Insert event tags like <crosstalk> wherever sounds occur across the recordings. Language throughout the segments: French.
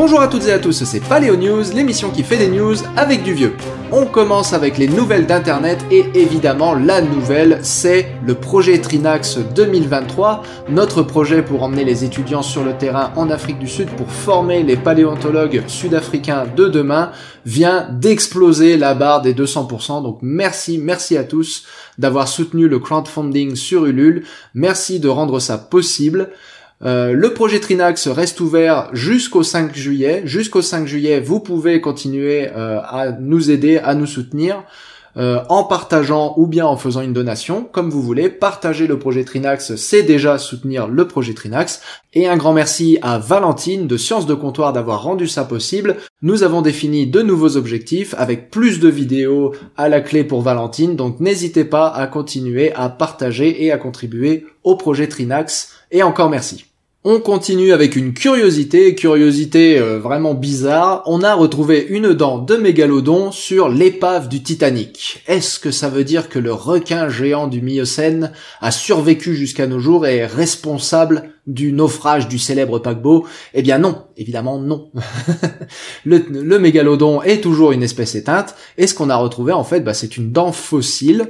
Bonjour à toutes et à tous, c'est Paléo News, l'émission qui fait des news avec du vieux. On commence avec les nouvelles d'Internet et évidemment la nouvelle, c'est le projet Trinax 2023, notre projet pour emmener les étudiants sur le terrain en Afrique du Sud pour former les paléontologues sud-africains de demain, vient d'exploser la barre des 200%. Donc merci, merci à tous d'avoir soutenu le crowdfunding sur Ulule. Merci de rendre ça possible. Euh, le projet Trinax reste ouvert jusqu'au 5 juillet. Jusqu'au 5 juillet, vous pouvez continuer euh, à nous aider, à nous soutenir. Euh, en partageant ou bien en faisant une donation, comme vous voulez. Partager le projet Trinax, c'est déjà soutenir le projet Trinax. Et un grand merci à Valentine de Sciences de Comptoir d'avoir rendu ça possible. Nous avons défini de nouveaux objectifs avec plus de vidéos à la clé pour Valentine, donc n'hésitez pas à continuer à partager et à contribuer au projet Trinax. Et encore merci. On continue avec une curiosité, curiosité euh, vraiment bizarre. On a retrouvé une dent de mégalodon sur l'épave du Titanic. Est-ce que ça veut dire que le requin géant du Miocène a survécu jusqu'à nos jours et est responsable du naufrage du célèbre paquebot Eh bien non, évidemment non. <laughs> le, mégalodon est toujours une espèce éteinte et ce qu'on a retrouvé en fait, bah, c'est une dent fossile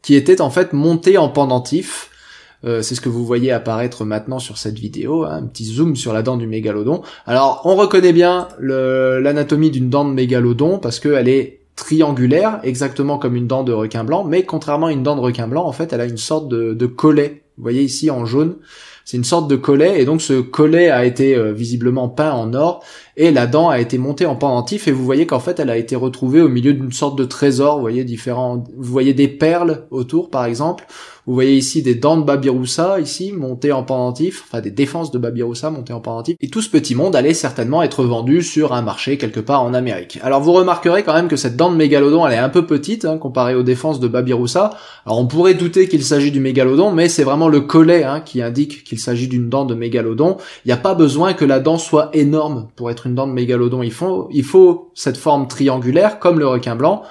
qui était en fait montée en pendentif euh, c'est ce que vous voyez apparaître maintenant sur cette vidéo, hein, un petit zoom sur la dent du mégalodon. Alors, on reconnaît bien l'anatomie d'une dent de mégalodon parce qu'elle est triangulaire, exactement comme une dent de requin blanc, mais contrairement à une dent de requin blanc, en fait, elle a une sorte de, collet. Vous voyez ici en jaune, c'est une sorte de collet, et donc ce collet a été euh, visiblement peint en or, et la dent a été montée en pendentif, et vous voyez qu'en fait elle a été retrouvée au milieu d'une sorte de trésor, vous voyez différents, vous voyez des perles autour par exemple, vous voyez ici des dents de Babiroussa, ici, montées en pendentif, enfin des défenses de Babiroussa montées en pendentif. Et tout ce petit monde allait certainement être vendu sur un marché quelque part en Amérique. Alors vous remarquerez quand même que cette dent de mégalodon, elle est un peu petite, hein, comparée aux défenses de Babiroussa. Alors on pourrait douter qu'il s'agit du mégalodon, mais c'est vraiment le collet hein, qui indique qu'il s'agit d'une dent de mégalodon. Il n'y a pas besoin que la dent soit énorme pour être une dent de mégalodon. Il faut, il faut cette forme triangulaire, comme le requin blanc,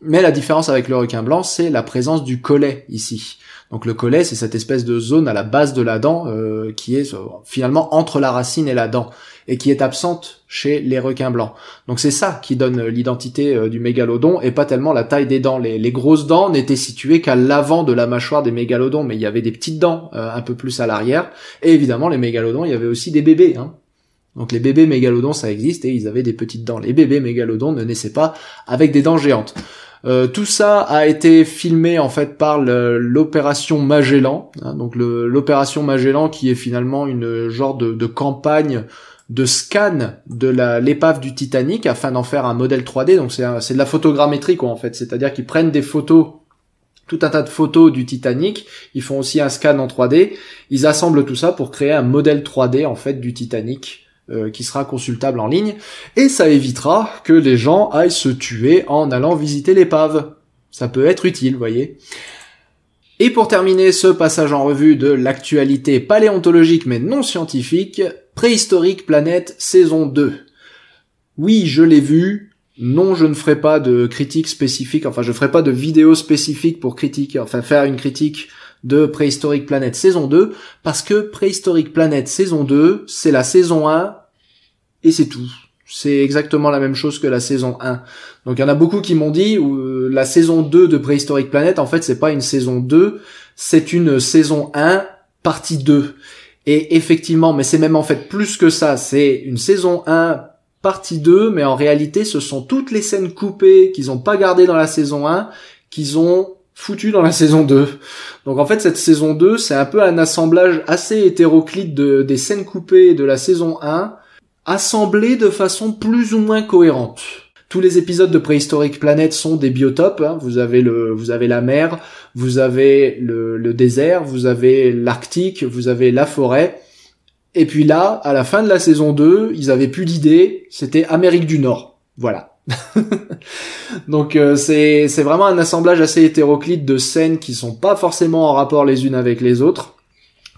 mais la différence avec le requin blanc, c'est la présence du collet ici. Donc le collet, c'est cette espèce de zone à la base de la dent euh, qui est euh, finalement entre la racine et la dent et qui est absente chez les requins blancs. Donc c'est ça qui donne euh, l'identité du mégalodon et pas tellement la taille des dents. Les, grosses dents n'étaient situées qu'à l'avant de la mâchoire des mégalodons, mais il y avait des petites dents un peu plus à l'arrière. Et évidemment, les mégalodons, il y avait aussi des bébés. Hein. Donc les bébés mégalodons, ça existe, et ils avaient des petites dents. Les bébés mégalodons ne naissaient pas avec des dents géantes. Euh, tout ça a été filmé en fait par l'opération Magellan, hein, donc l'opération Magellan qui est finalement une genre de, campagne de scan de l'épave du Titanic afin d'en faire un modèle 3D. Donc c'est de la photogrammétrie quoi en fait, c'est-à-dire qu'ils prennent des photos tout un tas de photos du Titanic, ils font aussi un scan en 3D, ils assemblent tout ça pour créer un modèle 3D en fait du Titanic euh, qui sera consultable en ligne, et ça évitera que les gens aillent se tuer en allant visiter l'épave. Ça peut être utile, voyez. Et pour terminer ce passage en revue de l'actualité paléontologique mais non scientifique, Préhistorique Planète saison 2. Oui, je l'ai vu. Non, je ne ferai pas de critique spécifique, enfin je ferai pas de vidéo spécifique pour critiquer, enfin faire une critique de Préhistorique Planète saison 2, parce que Préhistorique Planète saison 2, c'est la saison 1 et c'est tout. C'est exactement la même chose que la saison 1. Donc il y en a beaucoup qui m'ont dit euh, la saison 2 de Prehistoric Planet en fait c'est pas une saison 2, c'est une saison 1 partie 2. Et effectivement, mais c'est même en fait plus que ça, c'est une saison 1 partie 2, mais en réalité ce sont toutes les scènes coupées qu'ils ont pas gardées dans la saison 1 qu'ils ont foutu dans la saison 2. Donc en fait cette saison 2 c'est un peu un assemblage assez hétéroclite des scènes coupées de la saison 1 assemblés de façon plus ou moins cohérente. Tous les épisodes de Préhistorique Planète sont des biotopes. Hein. Vous avez le, vous avez la mer, vous avez le, désert, vous avez l'Arctique, vous avez la forêt. Et puis là, à la fin de la saison 2, ils avaient plus d'idées. C'était Amérique du Nord. Voilà. <laughs> Donc euh, c'est c'est vraiment un assemblage assez hétéroclite de scènes qui sont pas forcément en rapport les unes avec les autres,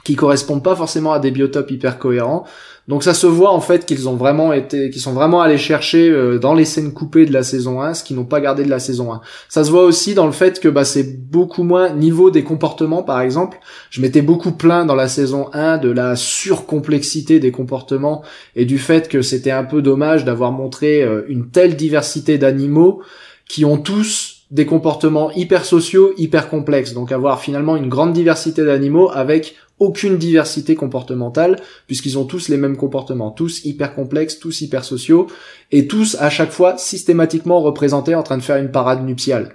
qui correspondent pas forcément à des biotopes hyper cohérents. Donc ça se voit en fait qu'ils ont vraiment été, qu'ils sont vraiment allés chercher euh, dans les scènes coupées de la saison 1 ce qu'ils n'ont pas gardé de la saison 1. Ça se voit aussi dans le fait que bah, c'est beaucoup moins niveau des comportements par exemple. Je m'étais beaucoup plaint dans la saison 1 de la surcomplexité des comportements et du fait que c'était un peu dommage d'avoir montré euh, une telle diversité d'animaux qui ont tous des comportements hyper sociaux, hyper complexes. Donc avoir finalement une grande diversité d'animaux avec aucune diversité comportementale, puisqu'ils ont tous les mêmes comportements, tous hyper complexes, tous hyper sociaux, et tous à chaque fois systématiquement représentés en train de faire une parade nuptiale.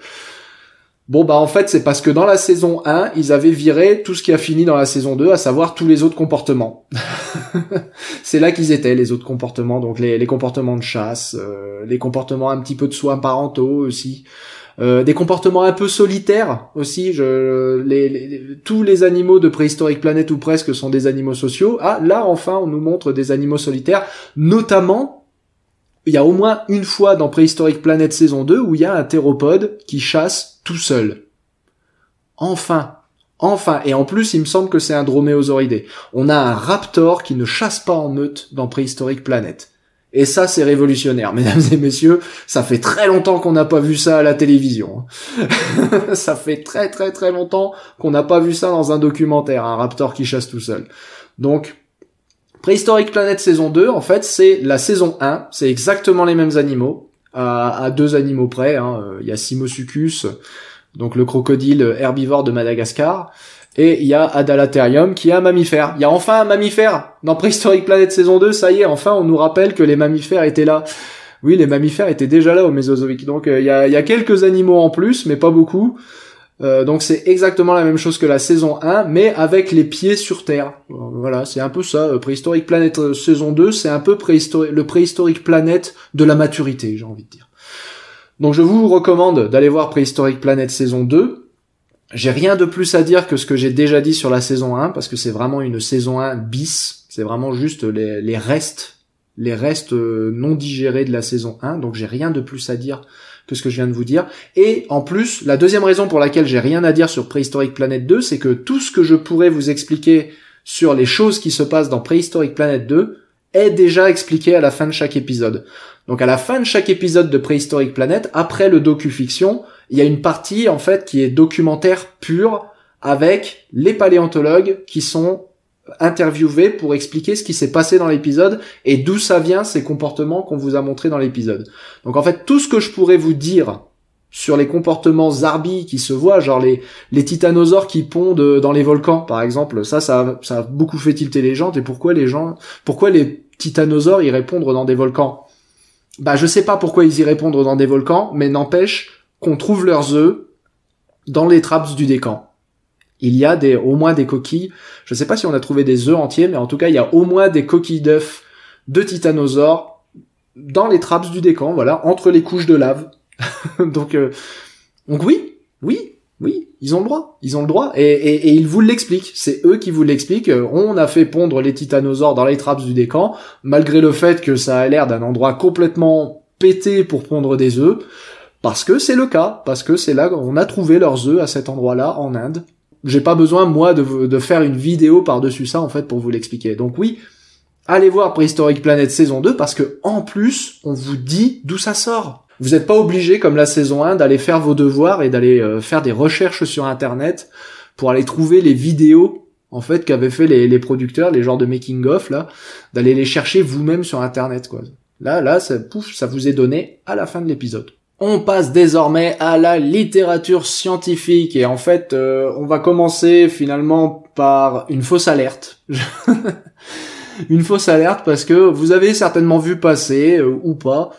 Bon bah en fait c'est parce que dans la saison 1, ils avaient viré tout ce qui a fini dans la saison 2, à savoir tous les autres comportements. <laughs> c'est là qu'ils étaient, les autres comportements, donc les, comportements de chasse, euh, les comportements un petit peu de soins parentaux aussi. Euh, des comportements un peu solitaires aussi. Je, les, tous les animaux de préhistorique planète ou presque sont des animaux sociaux. Ah, là enfin, on nous montre des animaux solitaires, notamment il y a au moins une fois dans Préhistorique Planète saison 2 où il y a un théropode qui chasse tout seul. Enfin. Enfin. Et en plus, il me semble que c'est un droméosauridé. On a un raptor qui ne chasse pas en meute dans Préhistorique Planète. Et ça, c'est révolutionnaire, <laughs> mesdames et messieurs. Ça fait très longtemps qu'on n'a pas vu ça à la télévision. Hein. <laughs> ça fait très très très longtemps qu'on n'a pas vu ça dans un documentaire, un raptor qui chasse tout seul. Donc, Préhistorique Planète saison 2, en fait, c'est la saison 1. C'est exactement les mêmes animaux, à, deux animaux près. Hein. Il y a Simosuchus, donc le crocodile herbivore de Madagascar, et il y a Adalatherium qui est un mammifère. Il y a enfin un mammifère dans Préhistorique Planète saison 2, ça y est, enfin on nous rappelle que les mammifères étaient là. Oui, les mammifères étaient déjà là au Mésozoïque. Donc euh, il y, a, quelques animaux en plus, mais pas beaucoup. Euh, donc c'est exactement la même chose que la saison 1, mais avec les pieds sur Terre. Voilà, c'est un peu ça. Euh, préhistorique Planète saison 2, c'est un peu le préhistorique planète de la maturité, j'ai envie de dire. Donc je vous recommande d'aller voir Préhistorique Planète saison 2, j'ai rien de plus à dire que ce que j'ai déjà dit sur la saison 1, parce que c'est vraiment une saison 1 bis, c'est vraiment juste les, restes, les restes euh, non digérés de la saison 1, donc j'ai rien de plus à dire que ce que je viens de vous dire. Et en plus, la deuxième raison pour laquelle j'ai rien à dire sur Prehistoric Planet 2, c'est que tout ce que je pourrais vous expliquer sur les choses qui se passent dans Prehistoric Planet 2 est déjà expliqué à la fin de chaque épisode. Donc à la fin de chaque épisode de Préhistorique Planète, après le docu-fiction, il y a une partie en fait qui est documentaire pure avec les paléontologues qui sont interviewés pour expliquer ce qui s'est passé dans l'épisode et d'où ça vient ces comportements qu'on vous a montrés dans l'épisode. Donc en fait tout ce que je pourrais vous dire sur les comportements zarbi qui se voient, genre les, les titanosaures qui pondent euh, dans les volcans, par exemple. Ça, ça, a, beaucoup fait tilter les gens. Et pourquoi les gens, pourquoi les titanosaures y répondent dans des volcans? bah je sais pas pourquoi ils y répondent dans des volcans, mais n'empêche qu'on trouve leurs œufs dans les trappes du décan. Il y a des, au moins des coquilles. Je sais pas si on a trouvé des œufs entiers, mais en tout cas, il y a au moins des coquilles d'œufs de titanosaures dans les trappes du décan, voilà, entre les couches de lave. <laughs> donc, euh, donc oui, oui, oui, ils ont le droit, ils ont le droit, et, ils vous l'expliquent. C'est eux qui vous l'expliquent. Euh, on a fait pondre les titanosaures dans les trappes du décan, malgré le fait que ça a l'air d'un endroit complètement pété pour pondre des œufs, parce que c'est le cas, parce que c'est là qu'on a trouvé leurs œufs à cet endroit-là en Inde. J'ai pas besoin moi de, faire une vidéo par-dessus ça en fait pour vous l'expliquer. Donc oui, allez voir Préhistorique Planète saison 2 parce que en plus on vous dit d'où ça sort. Vous n'êtes pas obligé, comme la saison 1, d'aller faire vos devoirs et d'aller euh, faire des recherches sur Internet pour aller trouver les vidéos en fait qu'avaient fait les, les, producteurs, les genres de making of là, d'aller les chercher vous-même sur Internet quoi. Là, là, ça, pouf, ça vous est donné à la fin de l'épisode. On passe désormais à la littérature scientifique et en fait, euh, on va commencer finalement par une fausse alerte. <laughs> une fausse alerte parce que vous avez certainement vu passer euh, ou pas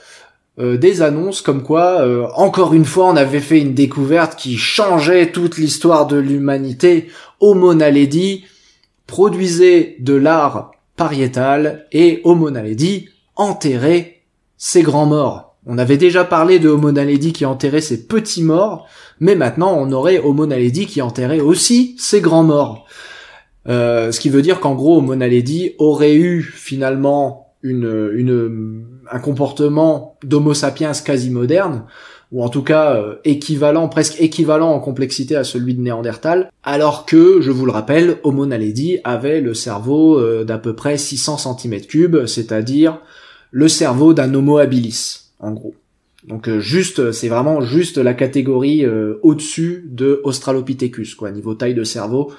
euh, des annonces comme quoi, euh, encore une fois, on avait fait une découverte qui changeait toute l'histoire de l'humanité. Homo naledi produisait de l'art pariétal et Homo naledi enterrait ses grands morts. On avait déjà parlé de Homo qui enterrait ses petits morts, mais maintenant on aurait Homo naledi qui enterrait aussi ses grands morts. Euh, ce qui veut dire qu'en gros, Homo naledi aurait eu finalement une un comportement d'Homo sapiens quasi moderne, ou en tout cas euh, équivalent, presque équivalent en complexité à celui de Néandertal, alors que, je vous le rappelle, Homo naledi avait le cerveau euh, d'à peu près 600 cm3, c'est-à-dire le cerveau d'un Homo habilis, en gros. Donc euh, juste, c'est vraiment juste la catégorie au-dessus de Australopithecus, quoi, niveau taille de cerveau.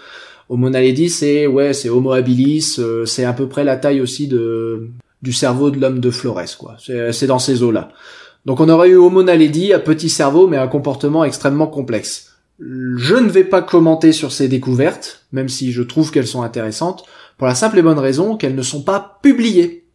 Homo naledi, c'est ouais, c'est Homo habilis, c'est à peu près la taille aussi de du cerveau de l'homme de Flores, quoi. C'est dans ces eaux-là. Donc on aurait eu Homo naledi un petit cerveau, mais un comportement extrêmement complexe. Je ne vais pas commenter sur ces découvertes, même si je trouve qu'elles sont intéressantes, pour la simple et bonne raison qu'elles ne sont pas publiées.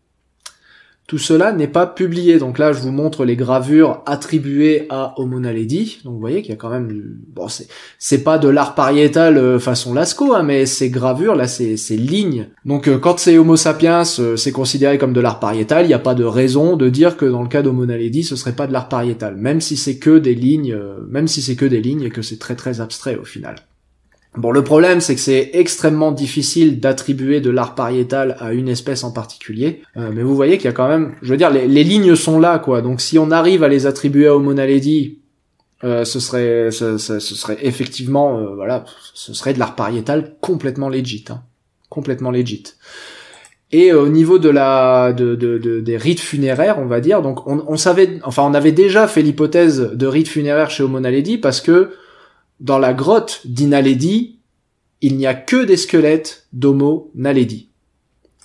Tout cela n'est pas publié. Donc là, je vous montre les gravures attribuées à Omona naledi. Donc vous voyez qu'il y a quand même Bon, c'est, c'est pas de l'art pariétal euh, façon Lascaux, hein, mais ces gravures, là, c'est, c'est lignes. Donc euh, quand c'est Homo sapiens, euh, c'est considéré comme de l'art pariétal. Il n'y a pas de raison de dire que dans le cas d'Homo naledi, ce serait pas de l'art pariétal. Même si c'est que des lignes, même si c'est que des lignes et que c'est très très abstrait au final. Bon, le problème, c'est que c'est extrêmement difficile d'attribuer de l'art pariétal à une espèce en particulier. Euh, mais vous voyez qu'il y a quand même, je veux dire, les, lignes sont là, quoi. Donc, si on arrive à les attribuer à Homo euh, ce serait, ce, serait effectivement, euh, voilà, ce serait de l'art pariétal complètement legit, hein. complètement legit. Et au niveau de la, de, de, des rites funéraires, on va dire, donc on, on savait, enfin, on avait déjà fait l'hypothèse de rites funéraires chez Homo naledi parce que dans la grotte d'Inaledi, il n'y a que des squelettes d'Homo naledi.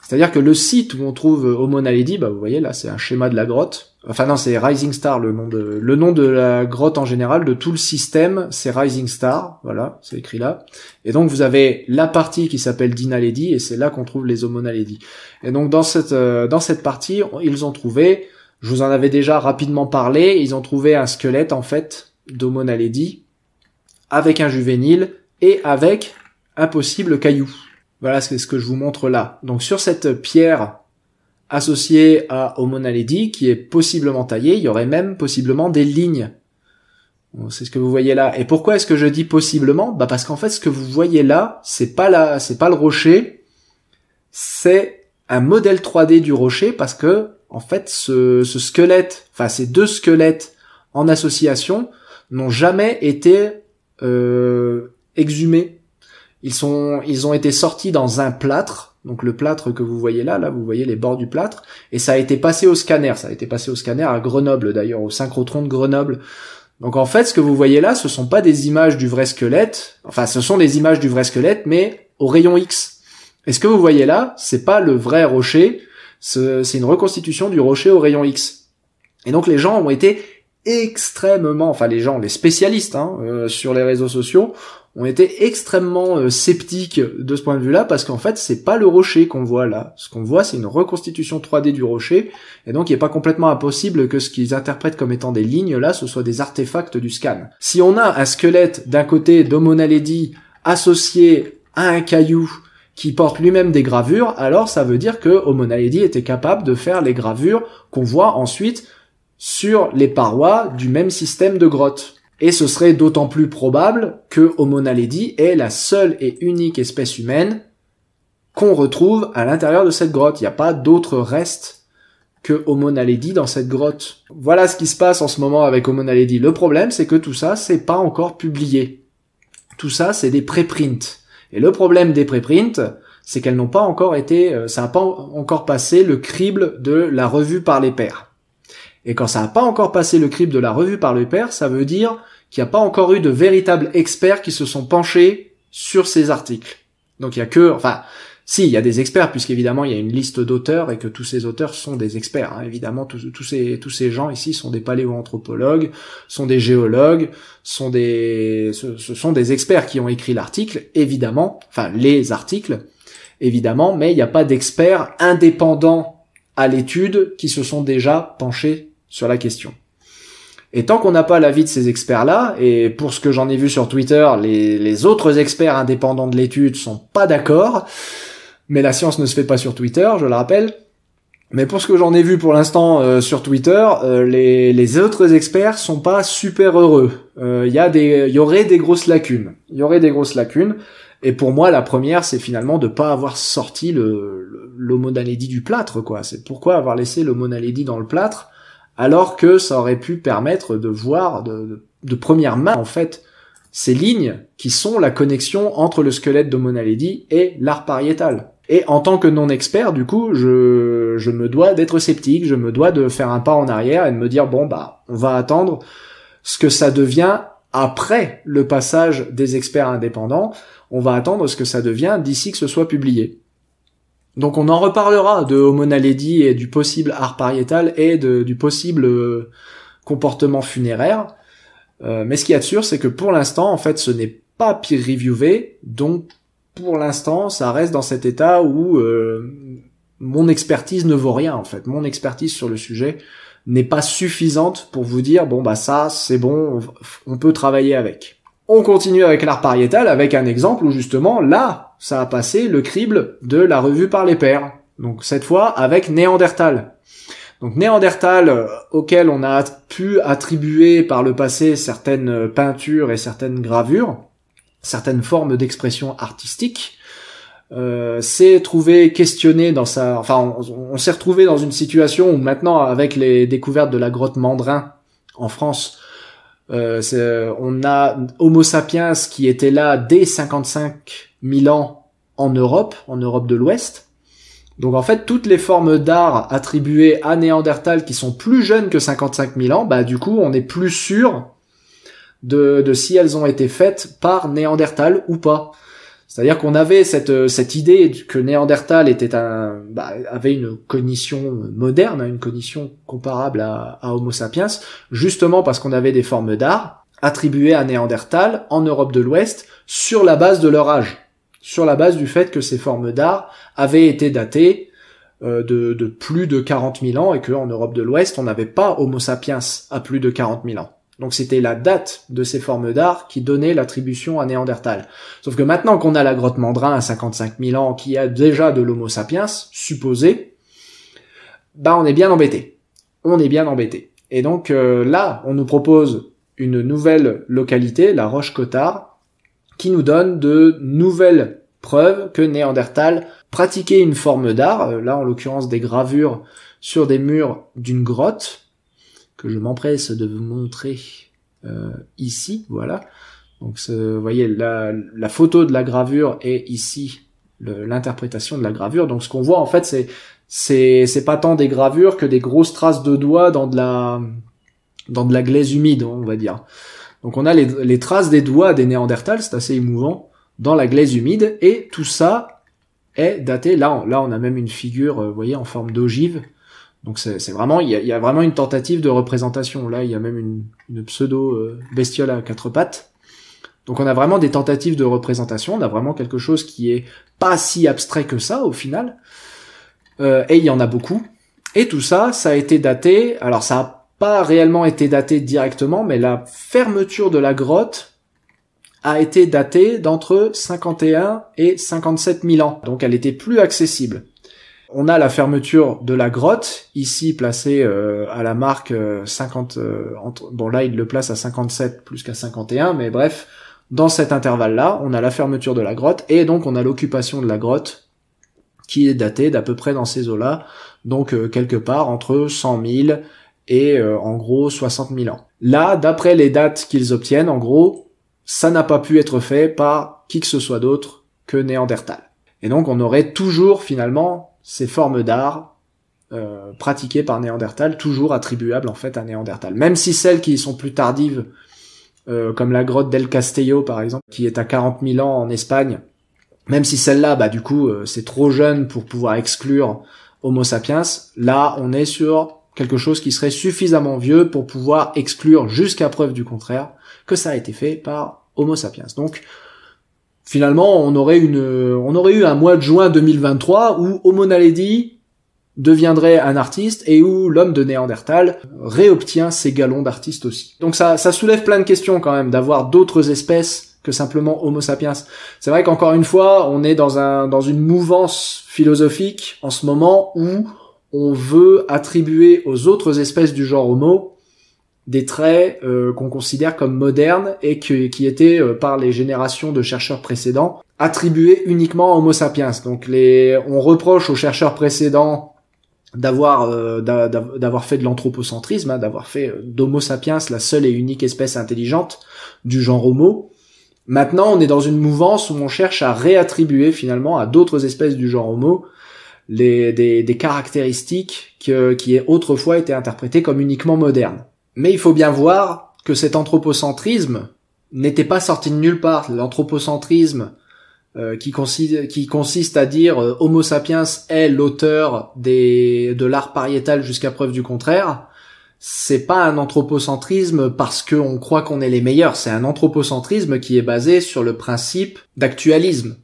C'est-à-dire que le site où on trouve euh, Homo naledi, bah vous voyez là, c'est un schéma de la grotte. Enfin non, c'est Rising Star le nom de le nom de la grotte en général, de tout le système, c'est Rising Star, voilà, c'est écrit là. Et donc vous avez la partie qui s'appelle Dinaledi et c'est là qu'on trouve les Homo naledi. Et donc dans cette euh, dans cette partie, ils ont trouvé, je vous en avais déjà rapidement parlé, ils ont trouvé un squelette en fait d'Homo naledi avec un juvénile et avec un possible caillou. Voilà ce que je vous montre là. Donc sur cette pierre associée à Homona Lady, qui est possiblement taillée, il y aurait même possiblement des lignes. C'est ce que vous voyez là. Et pourquoi est-ce que je dis possiblement Bah parce qu'en fait ce que vous voyez là, c'est pas là, c'est pas le rocher, c'est un modèle 3D du rocher parce que en fait ce, ce squelette, enfin ces deux squelettes en association n'ont jamais été euh, exhumés. Ils sont, ils ont été sortis dans un plâtre. Donc le plâtre que vous voyez là, là vous voyez les bords du plâtre, et ça a été passé au scanner, ça a été passé au scanner à Grenoble d'ailleurs, au synchrotron de Grenoble. Donc en fait, ce que vous voyez là, ce sont pas des images du vrai squelette, enfin ce sont des images du vrai squelette, mais au rayon X. Et ce que vous voyez là, c'est pas le vrai rocher, c'est une reconstitution du rocher au rayon X. Et donc les gens ont été extrêmement, enfin les gens, les spécialistes hein, euh, sur les réseaux sociaux, ont été extrêmement euh, sceptiques de ce point de vue-là parce qu'en fait c'est pas le rocher qu'on voit là. Ce qu'on voit c'est une reconstitution 3D du rocher et donc il n'est pas complètement impossible que ce qu'ils interprètent comme étant des lignes là, ce soit des artefacts du scan. Si on a un squelette d'un côté d'Omona associé à un caillou qui porte lui-même des gravures, alors ça veut dire que Omona oh, naledi était capable de faire les gravures qu'on voit ensuite sur les parois du même système de grotte. Et ce serait d'autant plus probable que Homo naledi est la seule et unique espèce humaine qu'on retrouve à l'intérieur de cette grotte. Il n'y a pas d'autres restes que Homo naledi dans cette grotte. Voilà ce qui se passe en ce moment avec Homo naledi. Le problème, c'est que tout ça, c'est pas encore publié. Tout ça, c'est des préprints. Et le problème des préprints, c'est qu'elles n'ont pas encore été, euh, ça n'a pas encore passé le crible de la revue par les pairs. Et quand ça n'a pas encore passé le crible de la revue par le père, ça veut dire qu'il n'y a pas encore eu de véritables experts qui se sont penchés sur ces articles. Donc il n'y a que, enfin, si, il y a des experts, puisqu'évidemment, il y a une liste d'auteurs et que tous ces auteurs sont des experts. Hein. Évidemment, tous, ces, tous ces gens ici sont des paléoanthropologues, sont des géologues, sont des, ce, ce sont des experts qui ont écrit l'article, évidemment, enfin les articles, évidemment, mais il n'y a pas d'experts indépendants à l'étude qui se sont déjà penchés sur la question. Et tant qu'on n'a pas l'avis de ces experts-là, et pour ce que j'en ai vu sur Twitter, les, autres experts indépendants de l'étude sont pas d'accord, mais la science ne se fait pas sur Twitter, je le rappelle. Mais pour ce que j'en ai vu pour l'instant euh, sur Twitter, euh, les, autres experts sont pas super heureux. Il euh, y a des, y aurait des grosses lacunes. Il y aurait des grosses lacunes. Et pour moi, la première, c'est finalement de pas avoir sorti le l'homonalédie du plâtre, quoi. C'est pourquoi avoir laissé l'homonalédie dans le plâtre alors que ça aurait pu permettre de voir de, première main, en fait, ces lignes qui sont la connexion entre le squelette naledi et l'art pariétal. Et en tant que non-expert, du coup, je, je me dois d'être sceptique, je me dois de faire un pas en arrière et de me dire, bon, bah, on va attendre ce que ça devient après le passage des experts indépendants, on va attendre ce que ça devient d'ici que ce soit publié. Donc on en reparlera de homonalédie et du possible art pariétal et du possible euh, comportement funéraire. Euh, mais ce qui est sûr, c'est que pour l'instant, en fait, ce n'est pas peer reviewé, donc pour l'instant, ça reste dans cet état où euh, mon expertise ne vaut rien en fait. Mon expertise sur le sujet n'est pas suffisante pour vous dire bon bah ça c'est bon, on peut travailler avec. On continue avec l'art pariétal avec un exemple où justement là, ça a passé le crible de la revue par les pairs. Donc cette fois avec Néandertal. Donc Néandertal, euh, auquel on a pu attribuer par le passé certaines peintures et certaines gravures, certaines formes d'expression artistique, euh, s'est trouvé questionné dans sa, enfin, on, on s'est retrouvé dans une situation où maintenant, avec les découvertes de la grotte Mandrin en France, euh, euh, on a Homo sapiens qui était là dès 55 000 ans en Europe, en Europe de l'Ouest. Donc en fait, toutes les formes d'art attribuées à Néandertal qui sont plus jeunes que 55 000 ans, bah du coup, on est plus sûr de, de si elles ont été faites par Néandertal ou pas. C'est-à-dire qu'on avait cette, euh, cette idée que Néandertal était un, bah, avait une cognition euh, moderne, une cognition comparable à, Homo sapiens, justement parce qu'on avait des formes d'art attribuées à Néandertal en Europe de l'Ouest sur la base de leur âge, sur la base du fait que ces formes d'art avaient été datées euh, de, de plus de 40 000 ans et qu'en Europe de l'Ouest, on n'avait pas Homo sapiens à plus de 40 000 ans. Donc c'était la date de ces formes d'art qui donnait l'attribution à Néandertal. Sauf que maintenant qu'on a la grotte Mandrin à 55 000 ans qui a déjà de l'Homo sapiens, supposé, bah on est bien embêté. On est bien embêté. Et donc euh, là, on nous propose une nouvelle localité, la Roche Cotard, qui nous donne de nouvelles preuves que Néandertal pratiquait une forme d'art, euh, là en l'occurrence des gravures sur des murs d'une grotte, que je m'empresse de vous montrer euh, ici, voilà. Donc, vous voyez, la, photo de la gravure est ici l'interprétation de la gravure. Donc, ce qu'on voit, en fait, c'est c'est pas tant des gravures que des grosses traces de doigts dans de la dans de la glaise humide, on va dire. Donc, on a les, traces des doigts des Néandertals, c'est assez émouvant, dans la glaise humide, et tout ça est daté. Là, là, on a même une figure, euh, vous voyez, en forme d'ogive donc c'est vraiment, il y, a, y a, vraiment une tentative de représentation. Là, il y a même une, pseudo euh, bestiole à quatre pattes. Donc on a vraiment des tentatives de représentation. On a vraiment quelque chose qui est pas si abstrait que ça au final. Euh, et il y en a beaucoup. Et tout ça, ça a été daté. Alors ça a pas réellement été daté directement, mais la fermeture de la grotte a été datée d'entre 51 et 57 000 ans. Donc elle était plus accessible. On a la fermeture de la grotte, ici placée euh, à la marque 50... Euh, euh, entre, bon là, il le place à 57 plus qu'à 51, mais bref, dans cet intervalle-là, on a la fermeture de la grotte, et donc on a l'occupation de la grotte qui est datée d'à peu près dans ces eaux-là, donc quelque part entre 100 000 et en gros 60 000 ans. Là, d'après les dates qu'ils obtiennent, en gros, ça n'a pas pu être fait par qui que ce soit d'autre que Néandertal. Et donc on aurait toujours finalement ces formes d'art euh, pratiquées par Néandertal, toujours attribuables en fait à Néandertal. Même si celles qui sont plus tardives, euh, comme la grotte d'El Castello par exemple, qui est à 40 000 ans en Espagne, même si celle-là, bah du coup, euh, c'est trop jeune pour pouvoir exclure Homo sapiens, là on est sur quelque chose qui serait suffisamment vieux pour pouvoir exclure jusqu'à preuve du contraire que ça a été fait par Homo sapiens. Donc finalement, on aurait une, on aurait eu un mois de juin 2023 où Homo naledi deviendrait un artiste et où l'homme de Néandertal réobtient ses galons d'artiste aussi. Donc ça, ça soulève plein de questions quand même d'avoir d'autres espèces que simplement Homo sapiens. C'est vrai qu'encore une fois, on est dans un, dans une mouvance philosophique en ce moment où on veut attribuer aux autres espèces du genre Homo des traits euh, qu'on considère comme modernes et qui, étaient euh, par les générations de chercheurs précédents attribués uniquement à Homo sapiens. Donc on reproche aux chercheurs précédents d'avoir euh, fait de l'anthropocentrisme, hein, d'avoir fait d'Homo sapiens la seule et unique espèce intelligente du genre Homo. Maintenant, on est dans une mouvance où on cherche à réattribuer finalement à d'autres espèces du genre Homo des, caractéristiques que, qui autrefois étaient interprétées comme uniquement modernes. Mais il faut bien voir que cet anthropocentrisme n'était pas sorti de nulle part. L'anthropocentrisme euh, qui, consiste, à dire euh, Homo sapiens est l'auteur de l'art pariétal jusqu'à preuve du contraire, c'est pas un anthropocentrisme parce qu'on croit qu'on est les meilleurs, c'est un anthropocentrisme qui est basé sur le principe d'actualisme.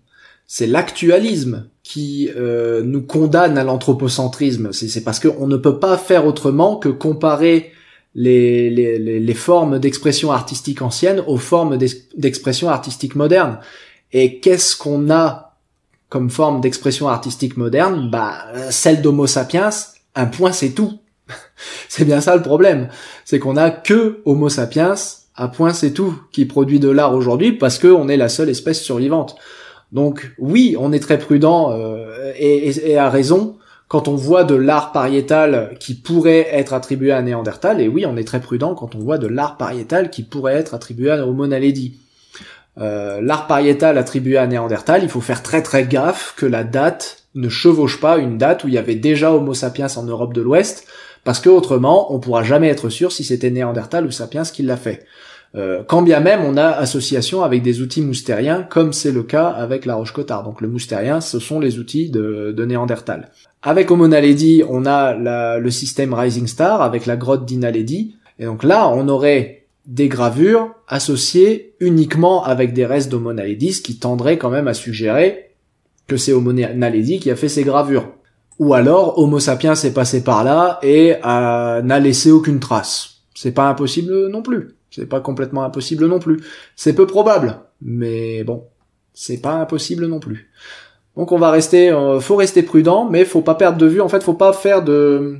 C'est l'actualisme qui euh, nous condamne à l'anthropocentrisme. C'est, c'est parce qu'on ne peut pas faire autrement que comparer les, formes d'expression artistique ancienne aux formes d'expression artistique moderne. Et qu'est-ce qu'on a comme forme d'expression artistique moderne Bah, celle d'Homo sapiens, un point c'est tout. <laughs> c'est bien ça le problème. C'est qu'on a que Homo sapiens, un point c'est tout, qui produit de l'art aujourd'hui parce qu'on est la seule espèce survivante. Donc oui, on est très prudent euh, et, à raison quand on voit de l'art pariétal qui pourrait être attribué à Néandertal, et oui, on est très prudent quand on voit de l'art pariétal qui pourrait être attribué à Homo naledi. Euh, l'art pariétal attribué à Néandertal, il faut faire très très gaffe que la date ne chevauche pas une date où il y avait déjà Homo sapiens en Europe de l'Ouest, parce que autrement, on pourra jamais être sûr si c'était Néandertal ou sapiens qui l'a fait. Euh, quand bien même on a association avec des outils moustériens, comme c'est le cas avec la Roche-Cotard. Donc le moustérien, ce sont les outils de, Néandertal. Avec Homo naledi, on a le système Rising Star avec la grotte d'Inaledi. Et donc là, on aurait des gravures associées uniquement avec des restes d'Homo naledi, ce qui tendrait quand même à suggérer que c'est Homo naledi qui a fait ces gravures. Ou alors Homo sapiens est passé par là et n'a laissé aucune trace. C'est pas impossible non plus. C'est pas complètement impossible non plus. C'est peu probable, mais bon, c'est pas impossible non plus. Donc on va rester, euh, faut rester prudent, mais faut pas perdre de vue. En fait, faut pas faire de,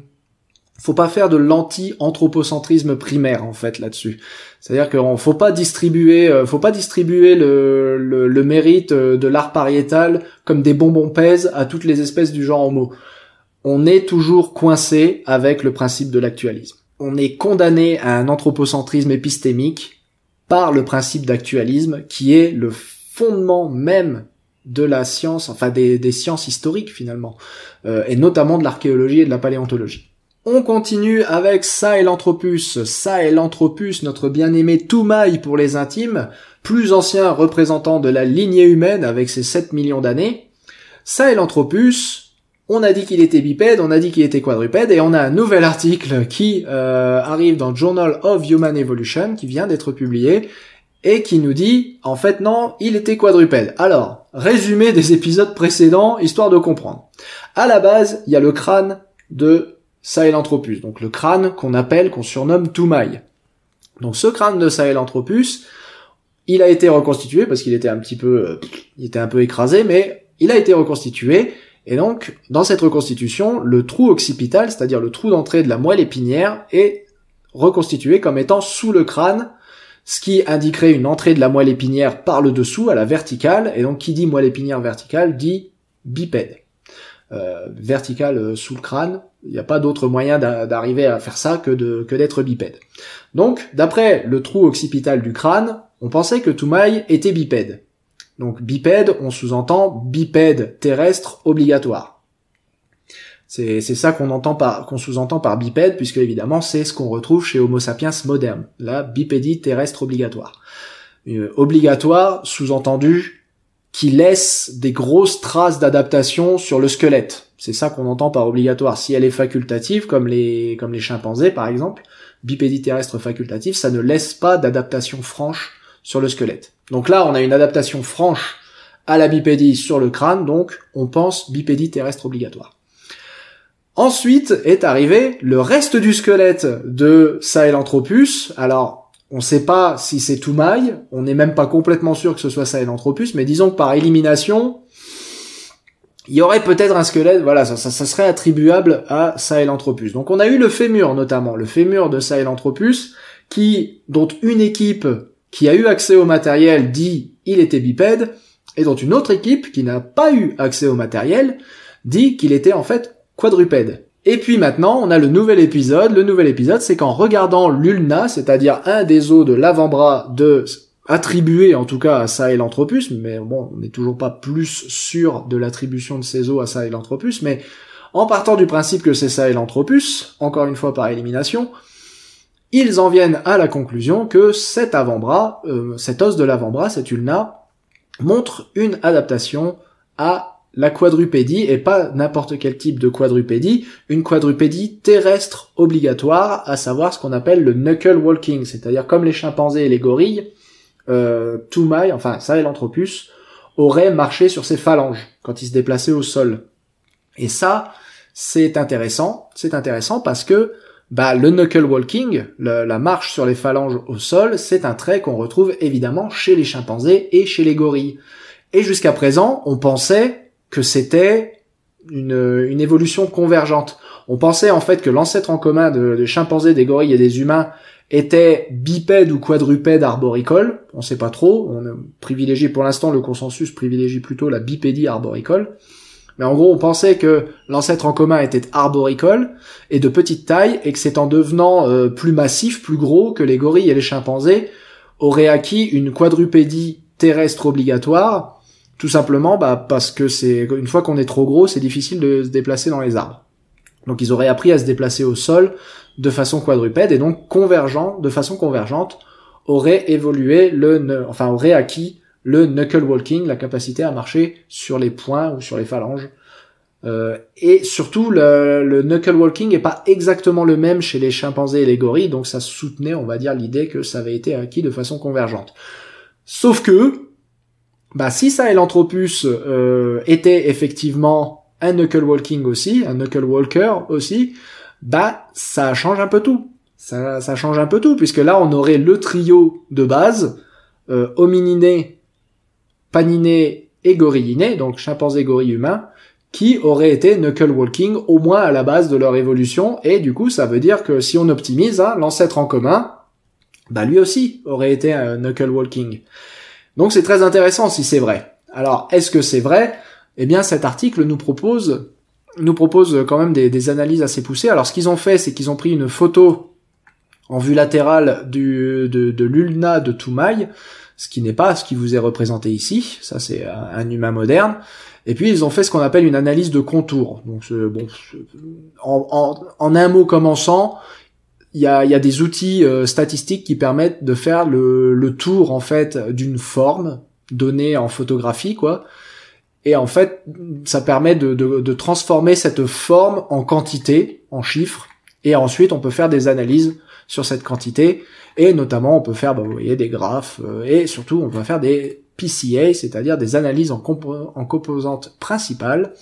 faut pas faire de l'anti-anthropocentrisme primaire en fait là-dessus. C'est-à-dire qu'on faut pas distribuer, euh, faut pas distribuer le, le, mérite euh, de l'art pariétal comme des bonbons pèse à toutes les espèces du genre homo. On est toujours coincé avec le principe de l'actualisme on est condamné à un anthropocentrisme épistémique par le principe d'actualisme qui est le fondement même de la science, enfin des, sciences historiques finalement, euh, et notamment de l'archéologie et de la paléontologie. On continue avec ça et l'anthropus. Ça et l'anthropus, notre bien-aimé Toumaï pour les intimes, plus ancien représentant de la lignée humaine avec ses 7 millions d'années. Ça et l'anthropus, on a dit qu'il était bipède, on a dit qu'il était quadrupède, et on a un nouvel article qui euh, arrive dans Journal of Human Evolution, qui vient d'être publié, et qui nous dit, en fait non, il était quadrupède. Alors, résumé des épisodes précédents, histoire de comprendre. À la base, il y a le crâne de Sahelanthropus, donc le crâne qu'on appelle, qu'on surnomme Toumaï. Donc ce crâne de Sahelanthropus, il a été reconstitué, parce qu'il était un petit peu, euh, il était un peu écrasé, mais il a été reconstitué, et donc, dans cette reconstitution, le trou occipital, c'est-à-dire le trou d'entrée de la moelle épinière, est reconstitué comme étant sous le crâne, ce qui indiquerait une entrée de la moelle épinière par le dessous, à la verticale, et donc qui dit moelle épinière verticale dit bipède. Euh, verticale euh, sous le crâne, il n'y a pas d'autre moyen d'arriver à faire ça que d'être bipède. Donc, d'après le trou occipital du crâne, on pensait que Toumaï était bipède. Donc bipède, on sous-entend bipède terrestre obligatoire. C'est ça qu'on entend par qu'on sous-entend par bipède, puisque évidemment c'est ce qu'on retrouve chez Homo sapiens moderne, la bipédie terrestre obligatoire. Euh, obligatoire, sous-entendu, qui laisse des grosses traces d'adaptation sur le squelette. C'est ça qu'on entend par obligatoire. Si elle est facultative, comme les comme les chimpanzés par exemple, bipédie terrestre facultative, ça ne laisse pas d'adaptation franche sur le squelette. Donc là, on a une adaptation franche à la bipédie sur le crâne, donc on pense bipédie terrestre obligatoire. Ensuite est arrivé le reste du squelette de Sahelanthropus. Alors, on ne sait pas si c'est Toumaï, on n'est même pas complètement sûr que ce soit Sahelanthropus, mais disons que par élimination, il y aurait peut-être un squelette, voilà, ça, serait attribuable à Sahelanthropus. Donc on a eu le fémur notamment, le fémur de Sahelanthropus, qui, dont une équipe qui a eu accès au matériel dit il était bipède, et dont une autre équipe qui n'a pas eu accès au matériel dit qu'il était en fait quadrupède. Et puis maintenant, on a le nouvel épisode. Le nouvel épisode, c'est qu'en regardant l'ulna, c'est-à-dire un des os de l'avant-bras de attribué en tout cas à l'anthropus, mais bon, on n'est toujours pas plus sûr de l'attribution de ces os à Sahelanthropus, mais en partant du principe que c'est Sahelanthropus, encore une fois par élimination, ils en viennent à la conclusion que cet avant-bras, euh, cet os de l'avant-bras, cette ulna, montre une adaptation à la quadrupédie et pas n'importe quel type de quadrupédie, une quadrupédie terrestre obligatoire, à savoir ce qu'on appelle le knuckle walking, c'est-à-dire comme les chimpanzés et les gorilles, euh, Toumaï, enfin ça et l'anthropus, auraient marché sur ses phalanges quand ils se déplaçaient au sol. Et ça, c'est intéressant, c'est intéressant parce que bah, le knuckle walking, la marche sur les phalanges au sol, c'est un trait qu'on retrouve évidemment chez les chimpanzés et chez les gorilles. Et jusqu'à présent, on pensait que c'était une, évolution convergente. On pensait en fait que l'ancêtre en commun des chimpanzés, des gorilles et des humains était bipède ou quadrupède arboricole. On sait pas trop. On privilégie pour l'instant le consensus privilégie plutôt la bipédie arboricole. Mais en gros, on pensait que l'ancêtre en commun était arboricole et de petite taille, et que c'est en devenant euh, plus massif, plus gros, que les gorilles et les chimpanzés auraient acquis une quadrupédie terrestre obligatoire, tout simplement bah, parce que c'est une fois qu'on est trop gros, c'est difficile de se déplacer dans les arbres. Donc ils auraient appris à se déplacer au sol de façon quadrupède et donc convergent, de façon convergente, aurait évolué le, enfin aurait acquis le knuckle walking, la capacité à marcher sur les points ou sur les phalanges. Euh, et surtout, le, knuckle walking n'est pas exactement le même chez les chimpanzés et les gorilles, donc ça soutenait, on va dire, l'idée que ça avait été acquis de façon convergente. Sauf que, bah, si l'anthropus euh, était effectivement un knuckle walking aussi, un knuckle walker aussi, bah, ça change un peu tout. Ça, change un peu tout, puisque là, on aurait le trio de base, euh, homininé Paniné et gorilliné, donc chimpanzé gorilles, humains, qui auraient été knuckle walking au moins à la base de leur évolution. Et du coup, ça veut dire que si on optimise, hein, l'ancêtre en commun, bah lui aussi aurait été un euh, knuckle walking. Donc c'est très intéressant si c'est vrai. Alors est-ce que c'est vrai Eh bien cet article nous propose nous propose quand même des, analyses assez poussées. Alors ce qu'ils ont fait, c'est qu'ils ont pris une photo en vue latérale du, de, de l'ulna de Toumaï ce qui n'est pas ce qui vous est représenté ici. Ça, c'est un humain moderne. Et puis, ils ont fait ce qu'on appelle une analyse de contour. Donc, bon, en, un mot commençant, il y a, des outils euh, statistiques qui permettent de faire le, tour, en fait, d'une forme donnée en photographie, quoi. Et en fait, ça permet de, de transformer cette forme en quantité, en chiffres. Et ensuite, on peut faire des analyses sur cette quantité. Et notamment, on peut faire, bah, vous voyez, des graphes, euh, et surtout, on va faire des PCA, c'est-à-dire des analyses en, en composantes principales,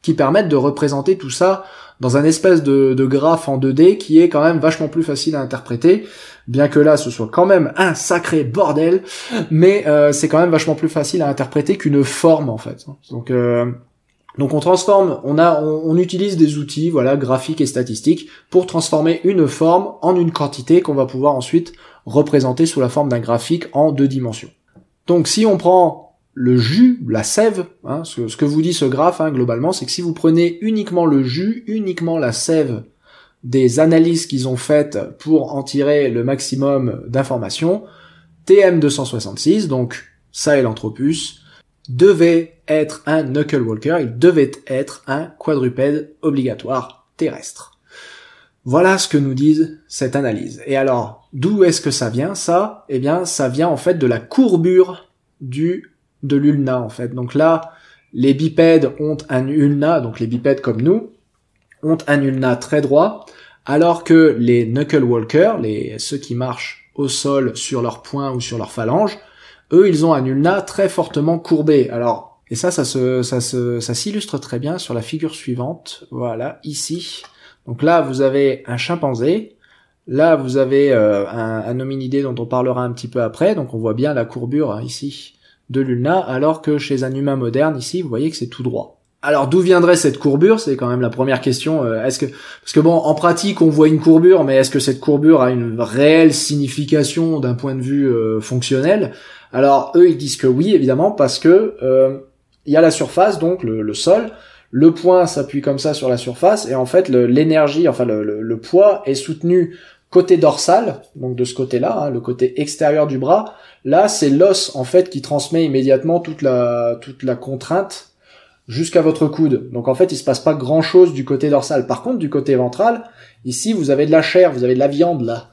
qui permettent de représenter tout ça dans un espèce de, de, graphe en 2D qui est quand même vachement plus facile à interpréter, bien que là ce soit quand même un sacré bordel, mais euh, c'est quand même vachement plus facile à interpréter qu'une forme en fait. Donc euh, donc on transforme, on a, on, utilise des outils, voilà, graphiques et statistiques pour transformer une forme en une quantité qu'on va pouvoir ensuite représenter sous la forme d'un graphique en deux dimensions. Donc si on prend le jus, la sève, hein, ce, que vous dit ce graphe hein, globalement, c'est que si vous prenez uniquement le jus, uniquement la sève des analyses qu'ils ont faites pour en tirer le maximum d'informations, TM266, donc ça et l'Anthropus, devait être un knuckle walker, il devait être un quadrupède obligatoire terrestre. Voilà ce que nous disent cette analyse. Et alors, d'où est-ce que ça vient ça Eh bien, ça vient en fait de la courbure du de l'ulna en fait. Donc là, les bipèdes ont un ulna, donc les bipèdes comme nous ont un ulna très droit, alors que les knuckle walkers, les ceux qui marchent au sol sur leurs poings ou sur leurs phalanges, eux, ils ont un ulna très fortement courbé. Alors, et ça, ça se, ça se, ça s'illustre très bien sur la figure suivante. Voilà, ici. Donc là, vous avez un chimpanzé. Là, vous avez euh, un, hominidé dont on parlera un petit peu après. Donc on voit bien la courbure hein, ici de l'ulna, alors que chez un humain moderne, ici, vous voyez que c'est tout droit. Alors d'où viendrait cette courbure C'est quand même la première question. Euh, est-ce que parce que bon, en pratique, on voit une courbure, mais est-ce que cette courbure a une réelle signification d'un point de vue euh, fonctionnel Alors eux, ils disent que oui, évidemment, parce que il y a la surface, donc le, sol. Le point s'appuie comme ça sur la surface et en fait l'énergie, enfin le, poids est soutenu côté dorsal, donc de ce côté-là, hein, le côté extérieur du bras. Là, c'est l'os en fait qui transmet immédiatement toute la toute la contrainte jusqu'à votre coude. Donc en fait, il se passe pas grand chose du côté dorsal. Par contre, du côté ventral, ici vous avez de la chair, vous avez de la viande là,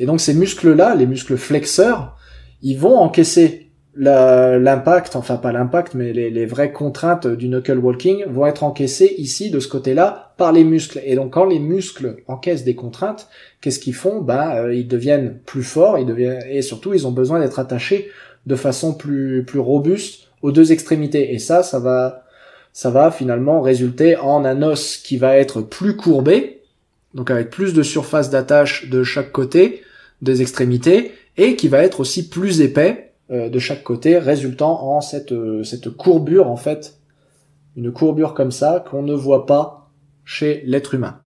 et donc ces muscles là, les muscles flexeurs, ils vont encaisser l'impact, enfin pas l'impact, mais les, vraies contraintes du knuckle walking vont être encaissées ici, de ce côté-là, par les muscles. Et donc quand les muscles encaissent des contraintes, qu'est-ce qu'ils font Bah euh, ils deviennent plus forts, ils deviennent et surtout ils ont besoin d'être attachés de façon plus plus robuste aux deux extrémités. Et ça, ça va ça va finalement résulter en un os qui va être plus courbé, donc avec plus de surface d'attache de chaque côté des extrémités, et qui va être aussi plus épais euh, de chaque côté, résultant en cette, euh, cette courbure en fait, une courbure comme ça qu'on ne voit pas chez l'être humain.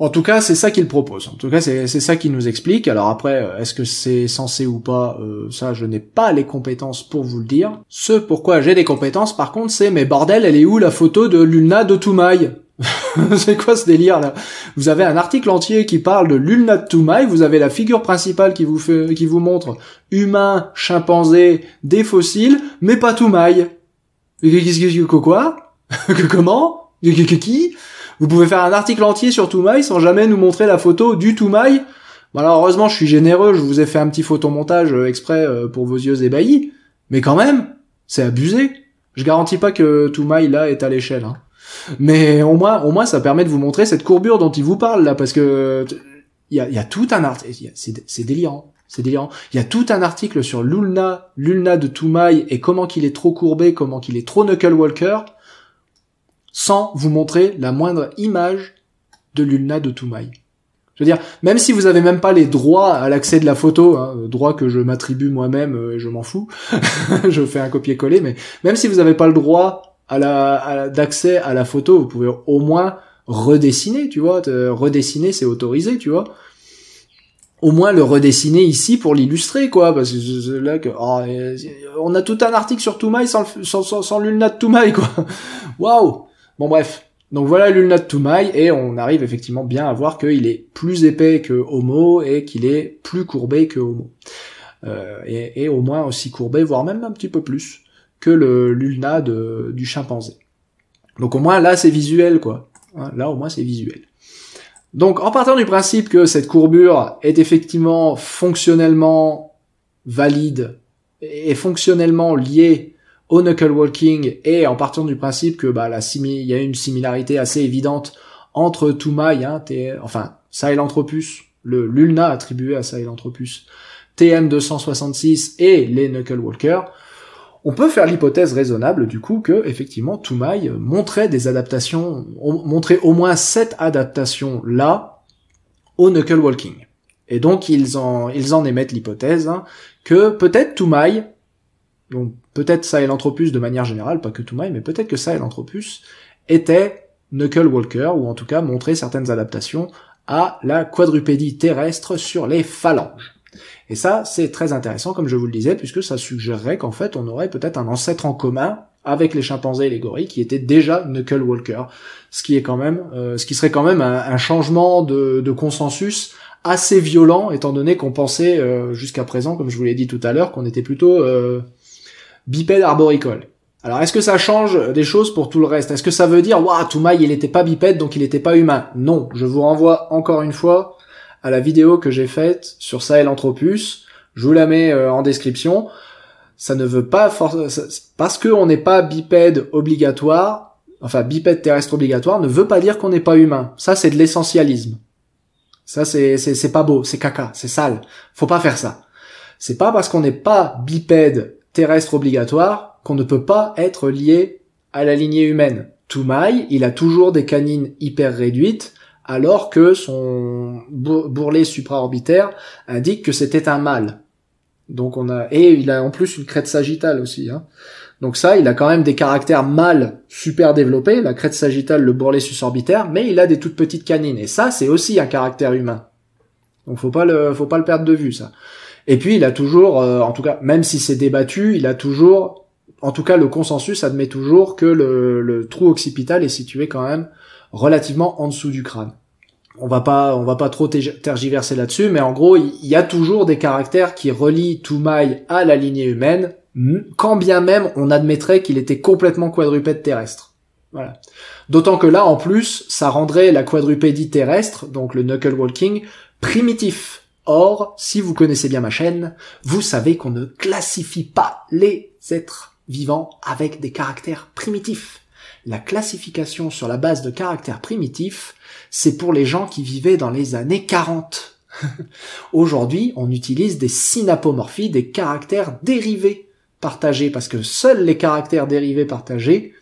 En tout cas, c'est ça qu'il propose. En tout cas, c'est ça qu'il nous explique. Alors après, euh, est-ce que c'est censé ou pas Ça, je n'ai pas les compétences pour vous le dire. Ce pourquoi j'ai des compétences, par contre, c'est mais bordel, elle est où la photo de l'ulna de Toumaï <laughs> c'est quoi ce délire là Vous avez un article entier qui parle de l'ulna de Toumaï, vous avez la figure principale qui vous fait, qui vous montre humain, chimpanzé, des fossiles, mais pas Toumaï. quest que quoi <laughs> Que comment Qui Vous pouvez faire un article entier sur Toumaï sans jamais nous montrer la photo du Toumaï Bon heureusement je suis généreux, je vous ai fait un petit photomontage euh, exprès euh, pour vos yeux ébahis, mais quand même, c'est abusé. Je garantis pas que Toumaï là est à l'échelle. Hein. Mais au moins, au moins, ça permet de vous montrer cette courbure dont il vous parle là, parce que il y a, tout un art, c'est délirant. C'est délirant. Il y a tout un article sur Lulna, Lulna de Toumaï et comment qu'il est trop courbé, comment qu'il est trop knuckle walker, sans vous montrer la moindre image de Lulna de Toumaï. Je veux dire, même si vous avez même pas les droits à l'accès de la photo, hein, droit que je m'attribue moi-même euh, je m'en fous, <laughs> je fais un copier-coller, mais même si vous n'avez pas le droit à la, d'accès à la photo, vous pouvez au moins redessiner, tu vois. Redessiner, c'est autorisé, tu vois. Au moins le redessiner ici pour l'illustrer, quoi. Parce que là, que, oh, on a tout un article sur Toumaï sans, sans, sans, l'ulna de Toumaï, quoi. <laughs> Waouh Bon, bref. Donc voilà l'ulna de Toumaï, et on arrive effectivement bien à voir qu'il est plus épais que Homo, et qu'il est plus courbé que Homo. Euh, et au moins aussi courbé, voire même un petit peu plus que le l'ulna du chimpanzé. Donc au moins là c'est visuel quoi. Hein, là au moins c'est visuel. Donc en partant du principe que cette courbure est effectivement fonctionnellement valide et fonctionnellement liée au knuckle walking et en partant du principe que bah la il y a une similarité assez évidente entre Toumaï, hein, enfin Sahelanthropus, le l'ulna attribué à Sahelanthropus TM266 et les knuckle walkers, on peut faire l'hypothèse raisonnable du coup que effectivement Toumaï montrait des adaptations, montrait au moins cette adaptation là au knuckle walking. Et donc ils en ils en émettent l'hypothèse hein, que peut-être Toumaï, donc peut-être ça l'anthropus de manière générale, pas que Toumaï, mais peut-être que l'anthropus était knuckle walker ou en tout cas montrait certaines adaptations à la quadrupédie terrestre sur les phalanges. Et ça, c'est très intéressant, comme je vous le disais, puisque ça suggérerait qu'en fait, on aurait peut-être un ancêtre en commun avec les chimpanzés et les gorilles qui étaient déjà Knuckle Walker, ce qui est quand même, euh, ce qui serait quand même un, changement de, consensus assez violent, étant donné qu'on pensait euh, jusqu'à présent, comme je vous l'ai dit tout à l'heure, qu'on était plutôt euh, bipède arboricole. Alors est-ce que ça change des choses pour tout le reste Est-ce que ça veut dire waouh Toumaï il n'était pas bipède donc il n'était pas humain Non, je vous renvoie encore une fois à la vidéo que j'ai faite sur et Anthropus. Je vous la mets euh, en description. Ça ne veut pas parce qu'on n'est pas bipède obligatoire, enfin bipède terrestre obligatoire, ne veut pas dire qu'on n'est pas humain. Ça, c'est de l'essentialisme. Ça, c'est c'est pas beau, c'est caca, c'est sale. Faut pas faire ça. C'est pas parce qu'on n'est pas bipède terrestre obligatoire qu'on ne peut pas être lié à la lignée humaine. Toumaï, il a toujours des canines hyper réduites, alors que son bourrelet supraorbitaire indique que c'était un mâle. Donc on a et il a en plus une crête sagittale aussi. Hein. Donc ça, il a quand même des caractères mâles super développés, la crête sagittale, le bourrelet susorbitaire, mais il a des toutes petites canines. Et ça, c'est aussi un caractère humain. Donc faut pas le, faut pas le perdre de vue ça. Et puis il a toujours, euh, en tout cas, même si c'est débattu, il a toujours, en tout cas, le consensus admet toujours que le trou occipital est situé quand même relativement en dessous du crâne on va pas on va pas trop tergiverser là-dessus, mais en gros, il y a toujours des caractères qui relient Toumaï à la lignée humaine, quand bien même on admettrait qu'il était complètement quadrupède terrestre. Voilà. D'autant que là, en plus, ça rendrait la quadrupédie terrestre, donc le knuckle walking, primitif. Or, si vous connaissez bien ma chaîne, vous savez qu'on ne classifie pas les êtres vivants avec des caractères primitifs. La classification sur la base de caractères primitifs c'est pour les gens qui vivaient dans les années 40. <laughs> Aujourd'hui, on utilise des synapomorphies, des caractères dérivés partagés, parce que seuls les caractères dérivés partagés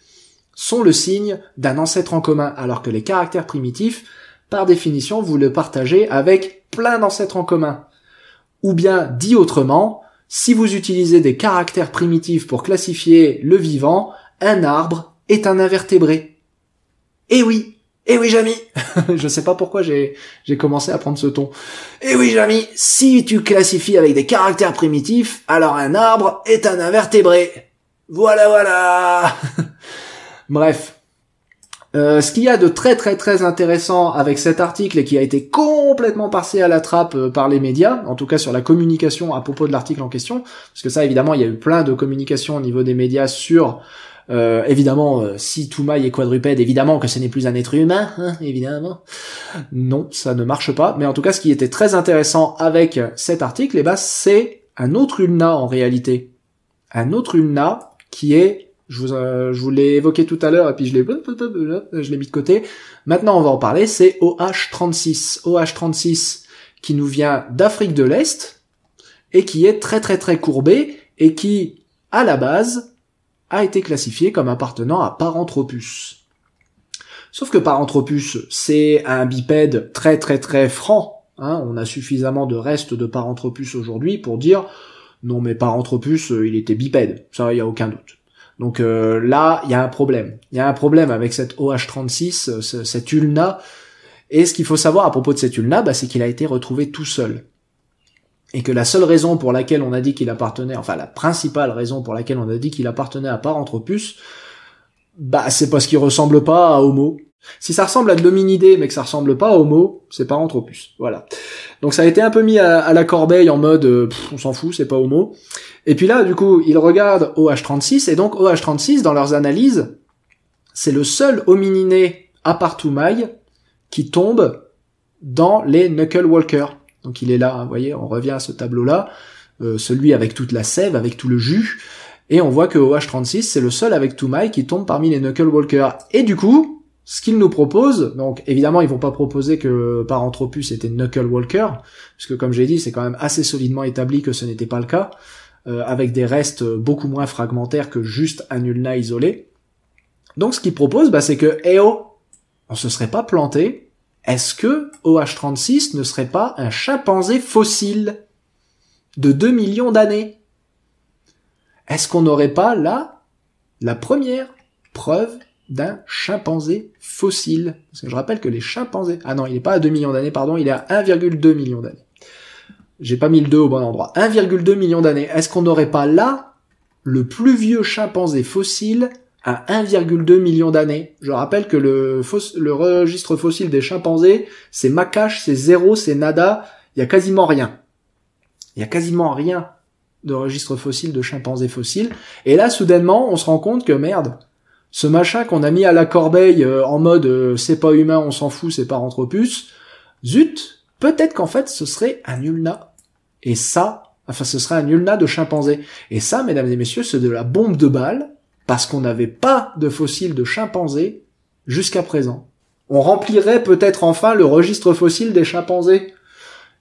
sont le signe d'un ancêtre en commun, alors que les caractères primitifs, par définition, vous le partagez avec plein d'ancêtres en commun. Ou bien, dit autrement, si vous utilisez des caractères primitifs pour classifier le vivant, un arbre est un invertébré. Eh oui, eh oui, Jamy <laughs> Je sais pas pourquoi j'ai, j'ai commencé à prendre ce ton. Eh oui, Jamy, si tu classifies avec des caractères primitifs, alors un arbre est un invertébré. Voilà, voilà <laughs> Bref. Euh, ce qu'il y a de très très très intéressant avec cet article et qui a été complètement passé à la trappe euh, par les médias, en tout cas sur la communication à propos de l'article en question, parce que ça évidemment il y a eu plein de communications au niveau des médias sur euh, évidemment, euh, si Toumaï est quadrupède, évidemment que ce n'est plus un être humain, hein, évidemment. Non, ça ne marche pas. Mais en tout cas, ce qui était très intéressant avec cet article, eh ben, c'est un autre Ulna en réalité. Un autre Ulna qui est, je vous, euh, l'ai évoqué tout à l'heure et puis je l'ai, je l'ai mis de côté. Maintenant, on va en parler. C'est OH36. OH36 qui nous vient d'Afrique de l'Est et qui est très très très courbé et qui, à la base, a été classifié comme appartenant à Paranthropus. Sauf que Paranthropus, c'est un bipède très très très franc. Hein. on a suffisamment de restes de Paranthropus aujourd'hui pour dire non mais Paranthropus, euh, il était bipède, ça il y a aucun doute. Donc euh, là, il y a un problème. Il y a un problème avec cette OH36, euh, cette ulna. Et ce qu'il faut savoir à propos de cette ulna, bah, c'est qu'il a été retrouvé tout seul et que la seule raison pour laquelle on a dit qu'il appartenait, enfin la principale raison pour laquelle on a dit qu'il appartenait à Paranthropus, bah c'est parce qu'il ressemble pas à Homo. Si ça ressemble à de mais que ça ressemble pas à Homo, c'est Paranthropus, Voilà. Donc ça a été un peu mis à, la corbeille en mode euh, on s'en fout, c'est pas Homo. Et puis là, du coup, ils regardent OH36 et donc OH36 dans leurs analyses, c'est le seul homininé à part Toumaï qui tombe dans les Knuckle Walker. Donc il est là, vous voyez, on revient à ce tableau-là, euh, celui avec toute la sève, avec tout le jus, et on voit que OH36, c'est le seul avec Toumaï qui tombe parmi les Knuckle Et du coup, ce qu'ils nous proposent, donc évidemment ils vont pas proposer que Paranthropus était Knucklewalker, Walker, puisque comme j'ai dit, c'est quand même assez solidement établi que ce n'était pas le cas, euh, avec des restes beaucoup moins fragmentaires que juste un isolé. Donc ce qu'ils proposent, bah, c'est que, eh oh, on se serait pas planté, est-ce que OH36 ne serait pas un chimpanzé fossile de 2 millions d'années Est-ce qu'on n'aurait pas là la première preuve d'un chimpanzé fossile Parce que je rappelle que les chimpanzés... Ah non, il n'est pas à 2 millions d'années, pardon, il est à 1,2 million d'années. J'ai pas mis le 2 au bon endroit. 1,2 million d'années. Est-ce qu'on n'aurait pas là le plus vieux chimpanzé fossile 1,2 million d'années. Je rappelle que le, le registre fossile des chimpanzés, c'est macache, c'est zéro, c'est nada, il y a quasiment rien. Il y a quasiment rien de registre fossile de chimpanzés fossiles. Et là, soudainement, on se rend compte que merde, ce machin qu'on a mis à la corbeille euh, en mode euh, c'est pas humain, on s'en fout, c'est pas anthropus, zut, peut-être qu'en fait ce serait un ulna. Et ça, enfin ce serait un ulna de chimpanzés. Et ça, mesdames et messieurs, c'est de la bombe de balle parce qu'on n'avait pas de fossiles de chimpanzés jusqu'à présent. On remplirait peut-être enfin le registre fossile des chimpanzés.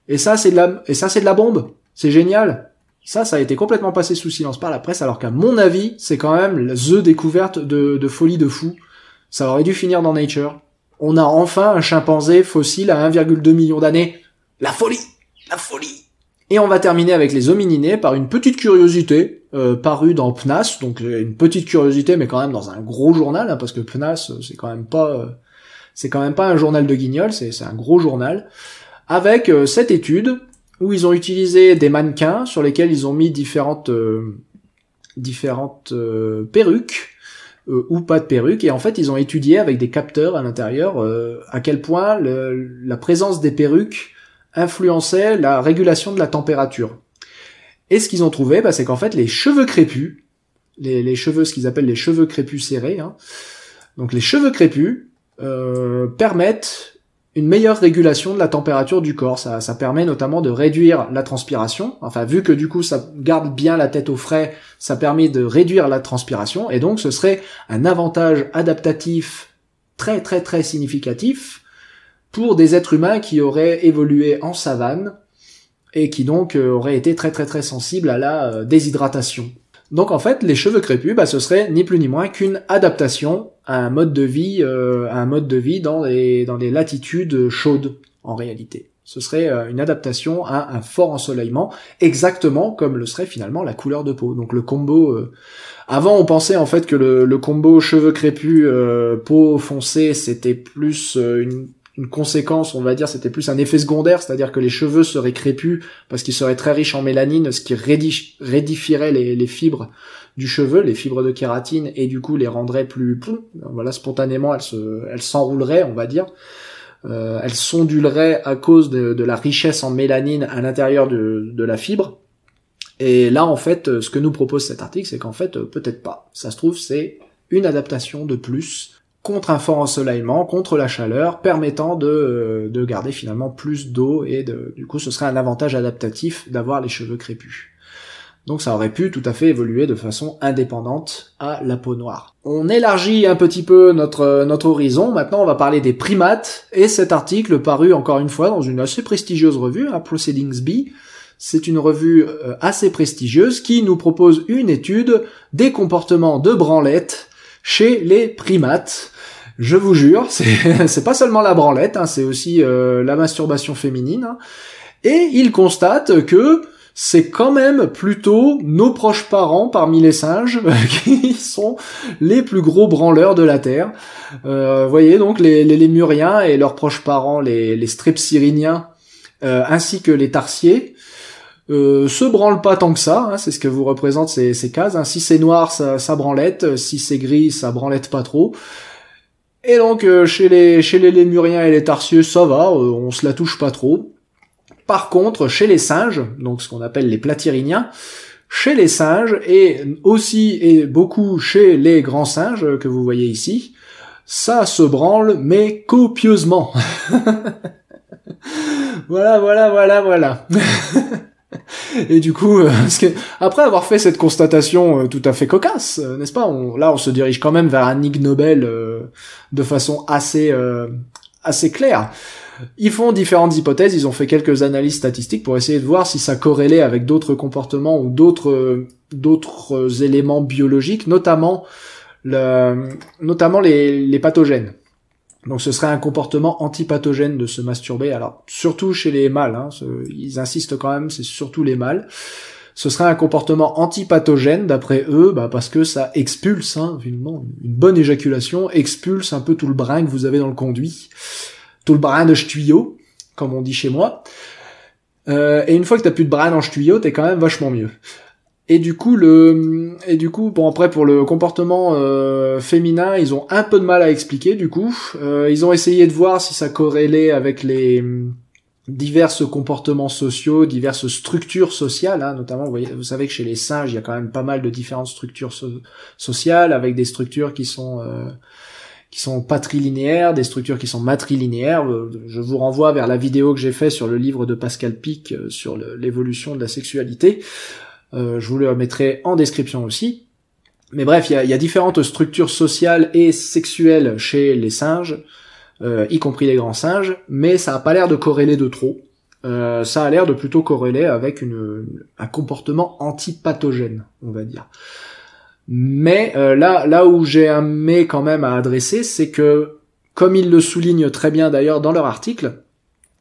Et ça, c'est de la, et ça, c'est de la bombe. C'est génial. Ça, ça a été complètement passé sous silence par la presse, alors qu'à mon avis, c'est quand même la the découverte de, de folie de fou. Ça aurait dû finir dans Nature. On a enfin un chimpanzé fossile à 1,2 million d'années. La folie! La folie! Et on va terminer avec les homininés par une petite curiosité euh, parue dans PNAS, donc euh, une petite curiosité mais quand même dans un gros journal, hein, parce que PNAS euh, c'est quand même pas euh, c'est quand même pas un journal de guignol, c'est un gros journal, avec cette étude où ils ont utilisé des mannequins sur lesquels ils ont mis différentes différentes perruques ou pas de perruques, Et en fait, ils ont étudié avec des capteurs à l'intérieur à quel point la présence des perruques influençaient la régulation de la température. Et ce qu'ils ont trouvé, bah, c'est qu'en fait, les cheveux crépus, les, cheveux, ce qu'ils appellent les cheveux crépus serrés, hein, donc les cheveux crépus euh, permettent une meilleure régulation de la température du corps. Ça, ça, permet notamment de réduire la transpiration. Enfin, vu que du coup ça garde bien la tête au frais, ça permet de réduire la transpiration. Et donc ce serait un avantage adaptatif très très très significatif pour des êtres humains qui auraient évolué en savane et qui donc euh, auraient été très très très sensibles à la euh, déshydratation. Donc en fait, les cheveux crépus, bah, ce serait ni plus ni moins qu'une adaptation à un mode de vie, euh, un mode de vie dans les, dans les latitudes chaudes en réalité. Ce serait une adaptation à un fort ensoleillement, exactement comme le serait finalement la couleur de peau. Donc le combo. Avant, on pensait en fait que le, combo cheveux crépus, peau foncée, c'était plus une une conséquence, on va dire, c'était plus un effet secondaire, c'est-à-dire que les cheveux seraient crépus parce qu'ils seraient très riches en mélanine, ce qui rédifierait les, fibres du cheveu, les fibres de kératine, et du coup les rendrait plus, voilà, spontanément, elles s'enrouleraient, on va dire. Euh, elles s'onduleraient à cause de, la richesse en mélanine à l'intérieur de, de la fibre. Et là, en fait, euh, ce que nous propose cet article, c'est qu'en fait, euh, peut-être pas. Ça se trouve, c'est une adaptation de plus contre un fort ensoleillement, contre la chaleur, permettant de, euh, de garder finalement plus d'eau et du coup ce serait un avantage adaptatif d'avoir les cheveux crépus. Donc ça aurait pu tout à fait évoluer de façon indépendante à la peau noire. On élargit un petit peu notre, euh, notre horizon, maintenant on va parler des primates, et cet article paru encore une fois dans une assez prestigieuse revue, hein, Proceedings B, c'est une revue euh, assez prestigieuse qui nous propose une étude des comportements de branlettes chez les primates. Je vous jure, <laughs> c'est pas seulement la branlette, hein, c'est aussi euh, la masturbation féminine. Hein. Et ils constatent que c'est quand même plutôt nos proches parents parmi les singes <laughs> qui sont les plus gros branleurs de la Terre. Euh, voyez donc les, les, Lémuriens et leurs proches parents, les, les Strepsiriniens, euh, ainsi que les Tarsiers, euh, se branle pas tant que ça, hein, c'est ce que vous représentez ces, cases. Hein. Si c'est noir, ça, ça branlette, euh, si c'est gris, ça branlette pas trop. Et donc euh, chez les chez les Lémuriens et les Tarsieux, ça va, on se la touche pas trop. Par contre, chez les singes, donc ce qu'on appelle les platyriniens, chez les singes et aussi et beaucoup chez les grands singes que vous voyez ici, ça se branle mais copieusement. <laughs> voilà, voilà, voilà, voilà. <laughs> <laughs> Et du coup, euh, après avoir fait cette constatation euh, tout à fait cocasse, euh, n'est-ce pas Là, on se dirige quand même vers un Ig Nobel de façon assez assez claire. Ils font différentes hypothèses, ils ont fait quelques analyses statistiques pour essayer de voir si ça corrélait avec d'autres comportements ou d'autres d'autres éléments biologiques, notamment le, notamment les pathogènes. Donc ce serait un comportement antipathogène de se masturber. Alors surtout chez les mâles, hein, ils insistent quand même, c'est surtout les mâles. Ce serait un comportement antipathogène d'après eux, bah, parce que ça expulse, hein, finalement, une bonne éjaculation expulse un peu tout le brin que vous avez dans le conduit, tout le brin de tuyau, comme on dit chez moi. Euh, et une fois que t'as plus de brin en tuyau, t'es quand même vachement mieux. Et du coup, le, et du coup, bon après pour le comportement euh, féminin, ils ont un peu de mal à expliquer. Du coup, euh, ils ont essayé de voir si ça corrélait avec les mm, diverses comportements sociaux, diverses structures sociales, hein, notamment vous, savez que chez les singes il y a quand même pas mal de différentes structures sociales avec des structures qui sont euh, qui sont patrilinéaires, des structures qui sont matrilinéaires. Je vous renvoie vers la vidéo que j'ai fait sur le livre de Pascal Pic sur l'évolution de la sexualité. Euh, je vous le mettrai en description aussi. Mais bref, il y a, y a, différentes structures sociales et sexuelles chez les singes, euh, y compris les grands singes, mais ça n'a pas l'air de corréler de trop. Euh, ça a l'air de plutôt corréler avec une, un comportement antipathogène, on va dire. Mais là, là où j'ai un mais quand même à adresser, c'est que, comme ils le soulignent très bien d'ailleurs dans leur article,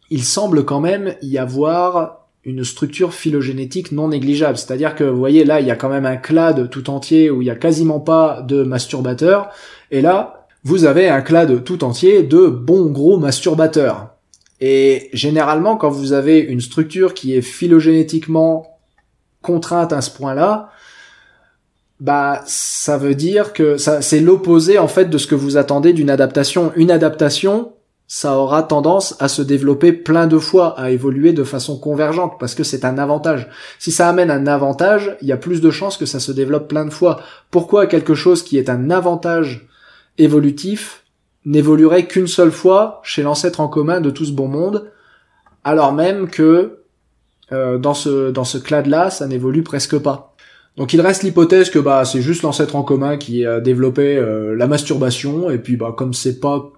il semble quand même y avoir une structure phylogénétique non négligeable. C'est-à-dire que, vous voyez, là, il y a quand même un clade tout entier où il y a quasiment pas de masturbateurs. Et là, vous avez un clade tout entier de bons gros masturbateurs. Et généralement, quand vous avez une structure qui est phylogénétiquement contrainte à ce point-là, bah ça veut dire que ça c'est l'opposé en fait de ce que vous attendez d'une adaptation. Une adaptation, ça aura tendance à se développer plein de fois, à évoluer de façon convergente, parce que c'est un avantage. Si ça amène un avantage, il y a plus de chances que ça se développe plein de fois. Pourquoi quelque chose qui est un avantage évolutif n'évoluerait qu'une seule fois chez l'ancêtre en commun de tout ce bon monde, alors même que euh, dans ce dans ce clade-là, ça n'évolue presque pas. Donc il reste l'hypothèse que bah c'est juste l'ancêtre en commun qui a développé euh, la masturbation et puis bah comme c'est pas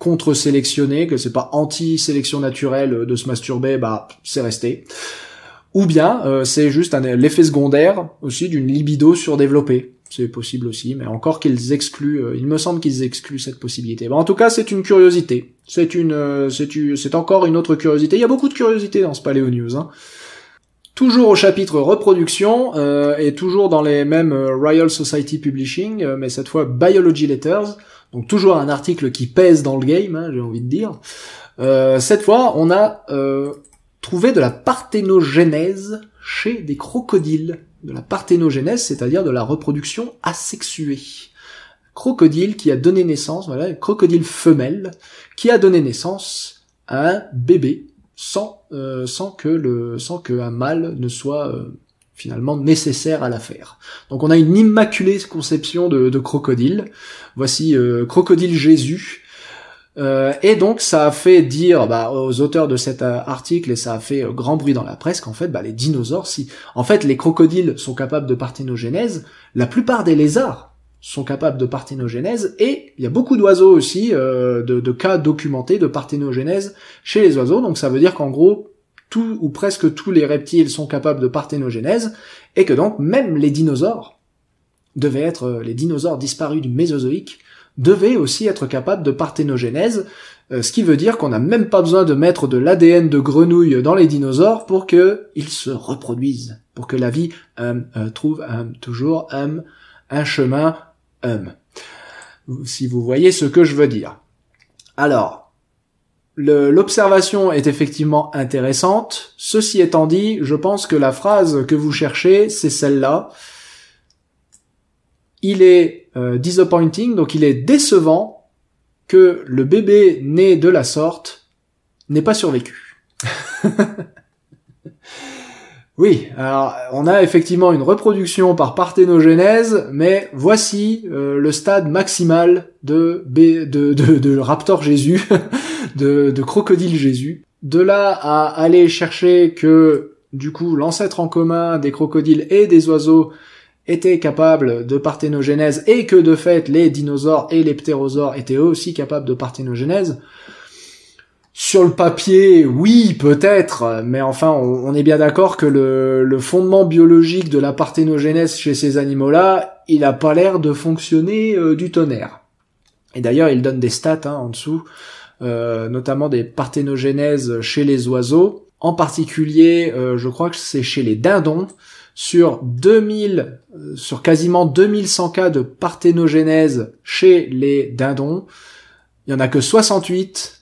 contre-sélectionné, que c'est pas anti-sélection naturelle euh, de se masturber, bah c'est resté. Ou bien euh, c'est juste un l'effet secondaire aussi d'une libido surdéveloppée. C'est possible aussi, mais encore qu'ils excluent, euh, il me semble qu'ils excluent cette possibilité. Bon, en tout cas, c'est une curiosité. C'est une, euh, c'est encore une autre curiosité. Il y a beaucoup de curiosités dans ce Paléo News. Hein. Toujours au chapitre reproduction et toujours dans les mêmes Royal Society Publishing, mais cette fois Biology Letters. Donc toujours un article qui pèse dans le game, hein, j'ai envie de dire. Euh, cette fois, on a euh, trouvé de la parthénogenèse chez des crocodiles. De la parthénogenèse, c'est-à-dire de la reproduction asexuée. Crocodile qui a donné naissance, voilà, crocodile femelle qui a donné naissance à un bébé sans euh, sans que le sans que mâle ne soit euh, finalement nécessaire à l'affaire. Donc on a une immaculée conception de, crocodile. Voici euh, Crocodile Jésus. Euh, et donc ça a fait dire bah, aux auteurs de cet euh, article et ça a fait grand bruit dans la presse qu'en fait bah, les dinosaures, si en fait les crocodiles sont capables de parthénogénèse, la plupart des lézards sont capables de parthénogenèse et il y a beaucoup d'oiseaux aussi, de, de, cas documentés de parthénogénèse chez les oiseaux. Donc ça veut dire qu'en gros, tous ou presque tous les reptiles sont capables de parthénogenèse, et que donc même les dinosaures devaient être euh, les dinosaures disparus du Mésozoïque devaient aussi être capables de parthénogenèse, euh, ce qui veut dire qu'on n'a même pas besoin de mettre de l'ADN de grenouille dans les dinosaures pour que ils se reproduisent, pour que la vie euh, trouve toujours un chemin. si vous voyez ce que je veux dire. Alors, L'observation est effectivement intéressante. Ceci étant dit, je pense que la phrase que vous cherchez, c'est celle-là. Il est euh, disappointing, donc il est décevant que le bébé né de la sorte n'ait pas survécu. <laughs> Oui, alors on a effectivement une reproduction par parthénogenèse, mais voici euh, le stade maximal de, de, Raptor Jésus, <laughs> de, Crocodile Jésus. De là à aller chercher que du coup l'ancêtre en commun des crocodiles et des oiseaux était capable de parthénogenèse et que de fait les dinosaures et les ptérosaures étaient aussi capables de parthénogenèse, sur le papier, oui, peut-être, mais enfin, on, est bien d'accord que le, fondement biologique de la parthénogenèse chez ces animaux-là, il a pas l'air de fonctionner euh, du tonnerre. Et d'ailleurs, il donne des stats hein, en dessous, euh, notamment des parthénogenèses chez les oiseaux, en particulier, euh, je crois que c'est chez les dindons, sur 2000, sur quasiment 2100 cas de parthénogenèse chez les dindons, il y en a que 68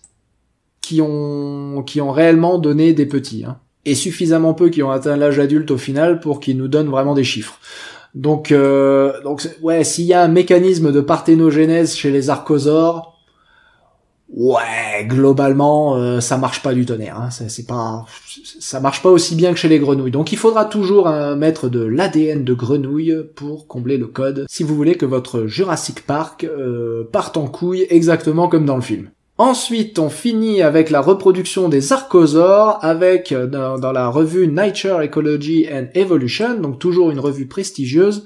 qui ont, qui ont réellement donné des petits. Hein. Et suffisamment peu qui ont atteint l'âge adulte au final pour qu'ils nous donnent vraiment des chiffres. Donc, euh, donc ouais, s'il y a un mécanisme de parthénogenèse chez les archosaures, ouais, globalement, euh, ça marche pas du tonnerre. Hein. C'est, pas, ça marche pas aussi bien que chez les grenouilles. Donc, il faudra toujours un mettre de l'ADN de grenouille pour combler le code, si vous voulez que votre Jurassic Park euh, parte en couille exactement comme dans le film. Ensuite, on finit avec la reproduction des archosaures avec euh, dans, la revue Nature Ecology and Evolution, donc toujours une revue prestigieuse,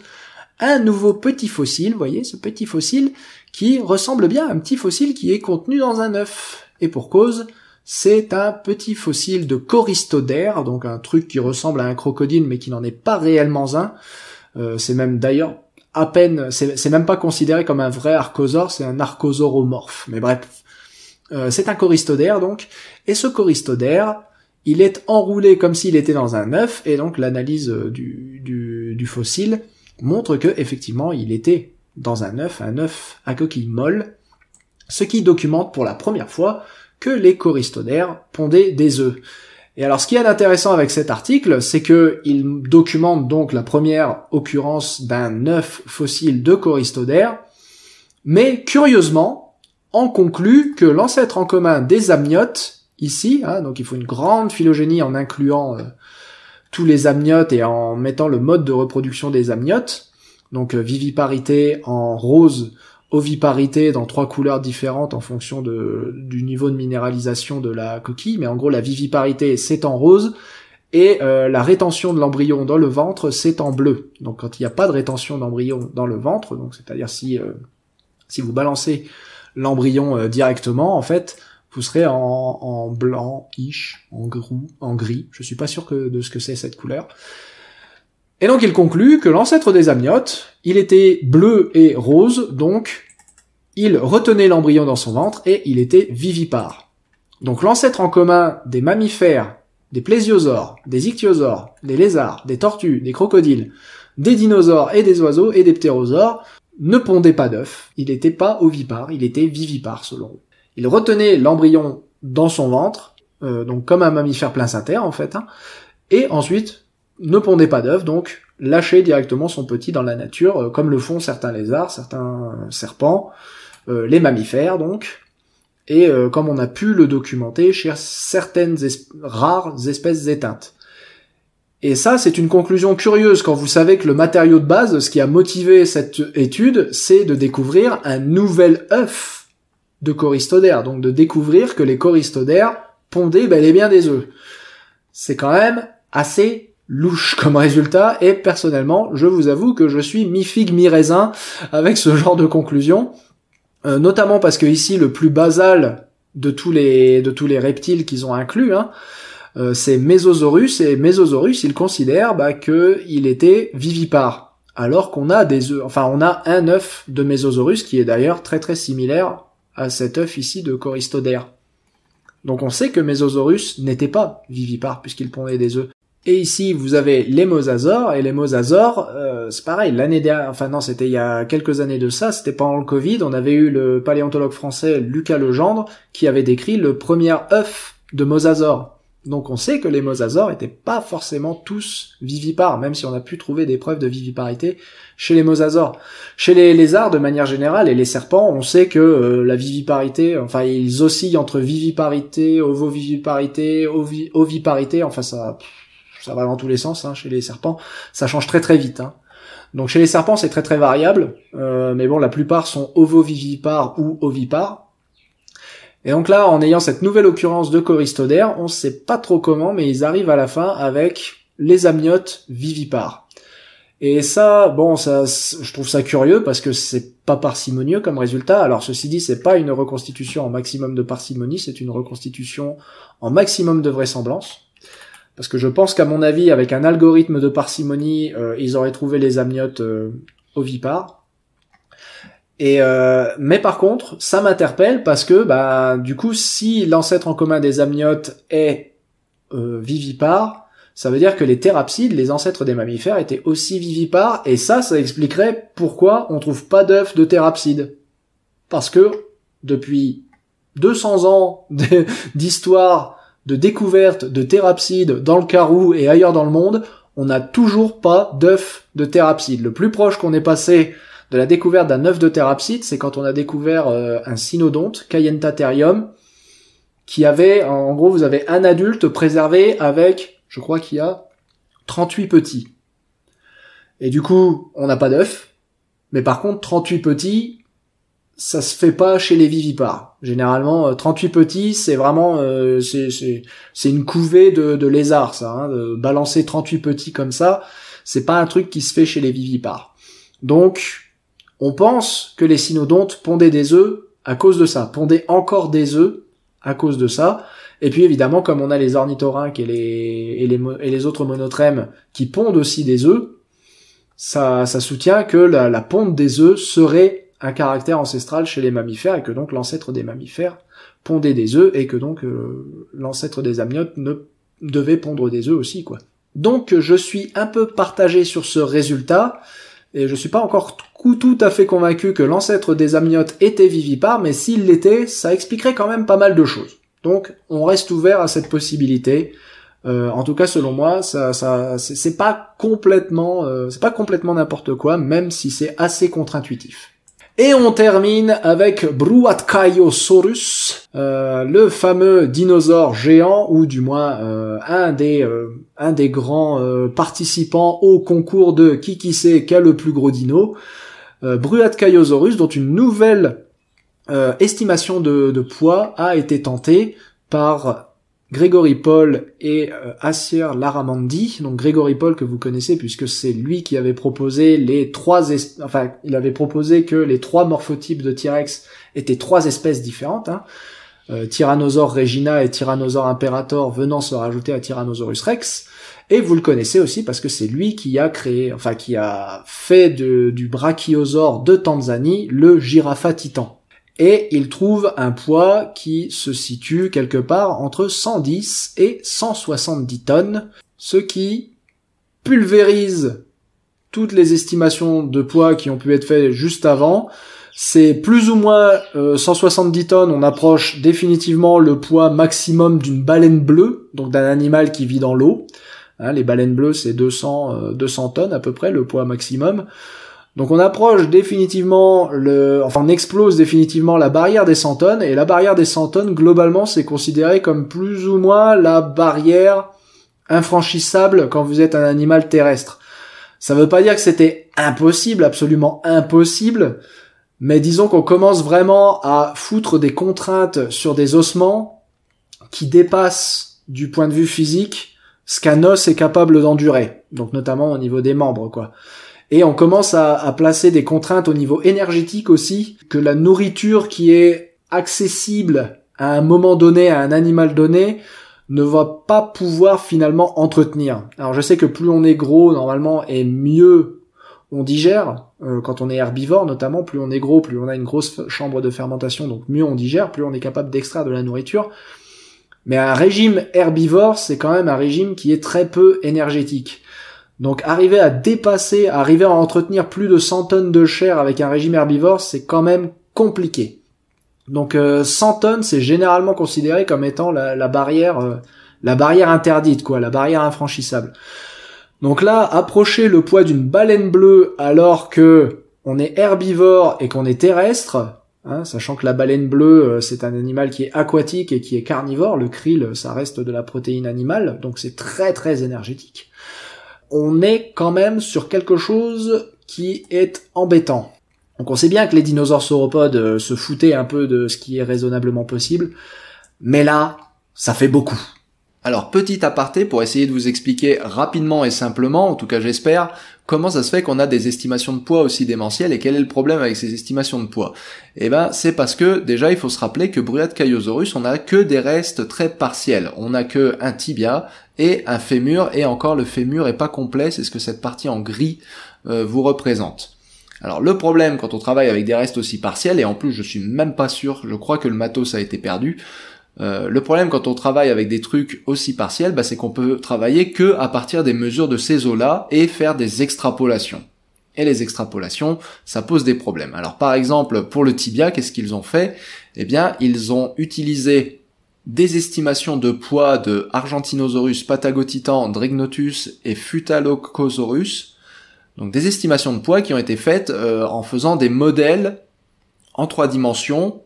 un nouveau petit fossile, voyez ce petit fossile qui ressemble bien à un petit fossile qui est contenu dans un œuf. Et pour cause, c'est un petit fossile de choristodère, donc un truc qui ressemble à un crocodile mais qui n'en est pas réellement un. Euh, c'est même d'ailleurs à peine, c'est même pas considéré comme un vrai archosaure, c'est un archosauromorphe. Mais bref, euh, c'est un choristodère, donc, et ce choristodère, il est enroulé comme s'il était dans un œuf, et donc l'analyse euh, du, fossile montre que effectivement il était dans un œuf, un œuf à coquille molle, ce qui documente pour la première fois que les choristodères pondaient des œufs. Et alors ce qui est intéressant avec cet article, c'est que il documente donc la première occurrence d'un œuf fossile de choristodère, mais curieusement, on conclut que l'ancêtre en commun des amniotes, ici, hein, donc il faut une grande phylogénie en incluant euh, tous les amniotes et en mettant le mode de reproduction des amniotes, donc euh, viviparité en rose, oviparité dans trois couleurs différentes en fonction de, du niveau de minéralisation de la coquille, mais en gros la viviparité c'est en rose, et euh, la rétention de l'embryon dans le ventre, c'est en bleu. Donc quand il n'y a pas de rétention d'embryon dans le ventre, donc c'est-à-dire si, si vous balancez l'embryon euh, directement, en fait, pousserait en, en blanc-ish, en, en gris. Je suis pas sûr que, de ce que c'est cette couleur. Et donc il conclut que l'ancêtre des amniotes, il était bleu et rose, donc il retenait l'embryon dans son ventre et il était vivipare. Donc l'ancêtre en commun des mammifères, des plésiosaures, des ichthyosaures, des lézards, des tortues, des crocodiles, des dinosaures et des oiseaux et des ptérosaures, ne pondait pas d'œufs, il n'était pas ovipare, il était vivipare selon eux. Il retenait l'embryon dans son ventre, euh, donc comme un mammifère plein terre en fait, hein. et ensuite ne pondait pas d'œufs, donc lâchait directement son petit dans la nature, euh, comme le font certains lézards, certains serpents, euh, les mammifères donc, et comme on a pu le documenter chez certaines rares espèces éteintes. Et ça, c'est une conclusion curieuse quand vous savez que le matériau de base, ce qui a motivé cette étude, c'est de découvrir un nouvel œuf de choristodère, Donc de découvrir que les choristodères pondaient bel et bien des œufs. C'est quand même assez louche comme résultat et personnellement, je vous avoue que je suis mi-figue mi-raisin avec ce genre de conclusion. Euh, notamment parce que ici, le plus basal de tous les, de tous les reptiles qu'ils ont inclus, hein, euh, c'est Mésosaurus, et Mésosaurus, il considère bah, qu'il était vivipare, alors qu'on a des œufs, enfin on a un œuf de Mésosaurus qui est d'ailleurs très très similaire à cet œuf ici de Choristodère. Donc on sait que Mésosaurus n'était pas vivipare puisqu'il pondait des œufs. Et ici, vous avez les mosasaures, et les mosasaures, euh, c'est pareil, l'année dernière, enfin non, c'était il y a quelques années de ça, c'était pendant le Covid, on avait eu le paléontologue français Lucas Legendre qui avait décrit le premier œuf de mosasaure. Donc on sait que les mosasaures n'étaient pas forcément tous vivipares, même si on a pu trouver des preuves de viviparité chez les mosasaures. Chez les lézards, de manière générale, et les serpents, on sait que euh, la viviparité, enfin ils oscillent entre viviparité, ovoviviparité, oviparité, enfin ça, ça va dans tous les sens hein, chez les serpents, ça change très très vite. Hein. Donc chez les serpents c'est très très variable, euh, mais bon la plupart sont ovovivipares ou ovipares, et donc là, en ayant cette nouvelle occurrence de choristodaire, on ne sait pas trop comment, mais ils arrivent à la fin avec les amniotes vivipares. Et ça, bon, ça, je trouve ça curieux parce que c'est pas parcimonieux comme résultat. Alors ceci dit, c'est pas une reconstitution en maximum de parcimonie, c'est une reconstitution en maximum de vraisemblance. Parce que je pense qu'à mon avis, avec un algorithme de parcimonie, euh, ils auraient trouvé les amniotes ovipares. Euh, et euh, mais par contre, ça m'interpelle parce que bah du coup, si l'ancêtre en commun des amniotes est euh, vivipare, ça veut dire que les thérapsides, les ancêtres des mammifères, étaient aussi vivipares. Et ça, ça expliquerait pourquoi on trouve pas d'œufs de thérapsides. Parce que depuis 200 ans <laughs> d'histoire de découverte de thérapsides dans le Carou et ailleurs dans le monde, on n'a toujours pas d'œufs de thérapsides. Le plus proche qu'on est passé de la découverte d'un œuf de thérapsite, c'est quand on a découvert euh, un cynodonte, Cayentatherium, qui avait, en gros, vous avez un adulte préservé avec, je crois qu'il y a 38 petits. Et du coup, on n'a pas d'œuf. Mais par contre, 38 petits, ça se fait pas chez les vivipares. Généralement, 38 euh, petits, c'est vraiment euh, c'est une couvée de, de lézards, ça. Hein, de balancer 38 petits comme ça, c'est pas un truc qui se fait chez les vivipares. Donc, on pense que les cynodontes pondaient des œufs à cause de ça, pondaient encore des œufs à cause de ça. Et puis évidemment, comme on a les ornithorynques et les, autres monotrèmes qui pondent aussi des œufs, ça, soutient que la, ponte des œufs serait un caractère ancestral chez les mammifères et que donc l'ancêtre des mammifères pondait des œufs et que donc euh, l'ancêtre des amniotes ne devait pondre des œufs aussi quoi. Donc je suis un peu partagé sur ce résultat et je suis pas encore tout à fait convaincu que l'ancêtre des amniotes était vivipare, mais s'il l'était, ça expliquerait quand même pas mal de choses. Donc on reste ouvert à cette possibilité. Euh, en tout cas, selon moi, ça, ça c'est pas complètement, euh, c'est pas complètement n'importe quoi, même si c'est assez contre-intuitif. Et on termine avec Bruatkaiosaurus, euh, le fameux dinosaure géant, ou du moins euh, un des euh, un des grands participants au concours de qui qui sait qu'a le plus gros dino. Bruatkaiosaurus, dont une nouvelle estimation de, de poids a été tentée par Grégory Paul et euh, Assier Laramandi. Donc Grégory Paul que vous connaissez puisque c'est lui qui avait proposé les trois, enfin il avait proposé que les trois morphotypes de T-Rex étaient trois espèces différentes. Hein. Euh, regina et Tyrannosaure imperator venant se rajouter à Tyrannosaurus rex. Et vous le connaissez aussi parce que c'est lui qui a créé, enfin qui a fait du brachiosaure de Tanzanie le girafa titan et il trouve un poids qui se situe quelque part entre 110 et 170 tonnes, ce qui pulvérise toutes les estimations de poids qui ont pu être faites juste avant. C'est plus ou moins 170 euh, tonnes, on approche définitivement le poids maximum d'une baleine bleue, donc d'un animal qui vit dans l'eau. Hein, les baleines bleues, c'est 200, 200 euh, tonnes à peu près, le poids maximum. Donc on approche définitivement le, enfin on explose définitivement la barrière des 100 tonnes et la barrière des 100 tonnes globalement c'est considéré comme plus ou moins la barrière infranchissable quand vous êtes un animal terrestre. Ça veut pas dire que c'était impossible, absolument impossible, mais disons qu'on commence vraiment à foutre des contraintes sur des ossements qui dépassent du point de vue physique ce qu'un os est capable d'endurer. Donc notamment au niveau des membres quoi. Et on commence à, placer des contraintes au niveau énergétique aussi, que la nourriture qui est accessible à un moment donné, à un animal donné, ne va pas pouvoir finalement entretenir. Alors je sais que plus on est gros normalement et mieux on digère, euh, quand on est herbivore notamment, plus on est gros, plus on a une grosse chambre de fermentation, donc mieux on digère, plus on est capable d'extraire de la nourriture. Mais un régime herbivore, c'est quand même un régime qui est très peu énergétique. Donc arriver à dépasser, arriver à entretenir plus de 100 tonnes de chair avec un régime herbivore, c'est quand même compliqué. Donc 100 euh, tonnes, c'est généralement considéré comme étant la, barrière, euh, la barrière interdite, quoi, la barrière infranchissable. Donc là, approcher le poids d'une baleine bleue alors que on est herbivore et qu'on est terrestre, hein, sachant que la baleine bleue, euh, c'est un animal qui est aquatique et qui est carnivore, le krill, ça reste de la protéine animale, donc c'est très très énergétique on est quand même sur quelque chose qui est embêtant. Donc on sait bien que les dinosaures sauropodes euh, se foutaient un peu de ce qui est raisonnablement possible, mais là, ça fait beaucoup. Alors petit aparté pour essayer de vous expliquer rapidement et simplement, en tout cas j'espère, comment ça se fait qu'on a des estimations de poids aussi démentielles et quel est le problème avec ces estimations de poids Eh ben c'est parce que déjà il faut se rappeler que Bruyat caillosaurus on n'a que des restes très partiels, on n'a que un tibia, et un fémur, et encore le fémur est pas complet, c'est ce que cette partie en gris euh, vous représente. Alors le problème quand on travaille avec des restes aussi partiels, et en plus je suis même pas sûr, je crois que le matos a été perdu, euh, le problème quand on travaille avec des trucs aussi partiels, bah, c'est qu'on peut travailler que à partir des mesures de ces eaux-là et faire des extrapolations. Et les extrapolations, ça pose des problèmes. Alors par exemple, pour le tibia, qu'est-ce qu'ils ont fait Eh bien, ils ont utilisé des estimations de poids de Argentinosaurus, Patagotitan, Drignotus et Futalocosaurus. Donc des estimations de poids qui ont été faites euh, en faisant des modèles en trois dimensions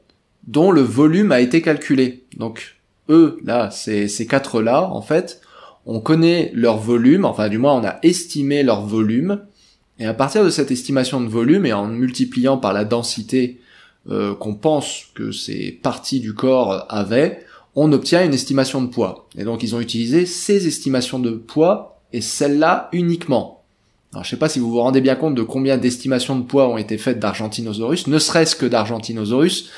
dont le volume a été calculé. Donc eux, là, ces, ces quatre-là, en fait, on connaît leur volume, enfin du moins on a estimé leur volume, et à partir de cette estimation de volume, et en multipliant par la densité euh, qu'on pense que ces parties du corps avaient, on obtient une estimation de poids. Et donc ils ont utilisé ces estimations de poids et celles-là uniquement. Alors je sais pas si vous vous rendez bien compte de combien d'estimations de poids ont été faites d'Argentinosaurus, ne serait-ce que d'Argentinosaurus,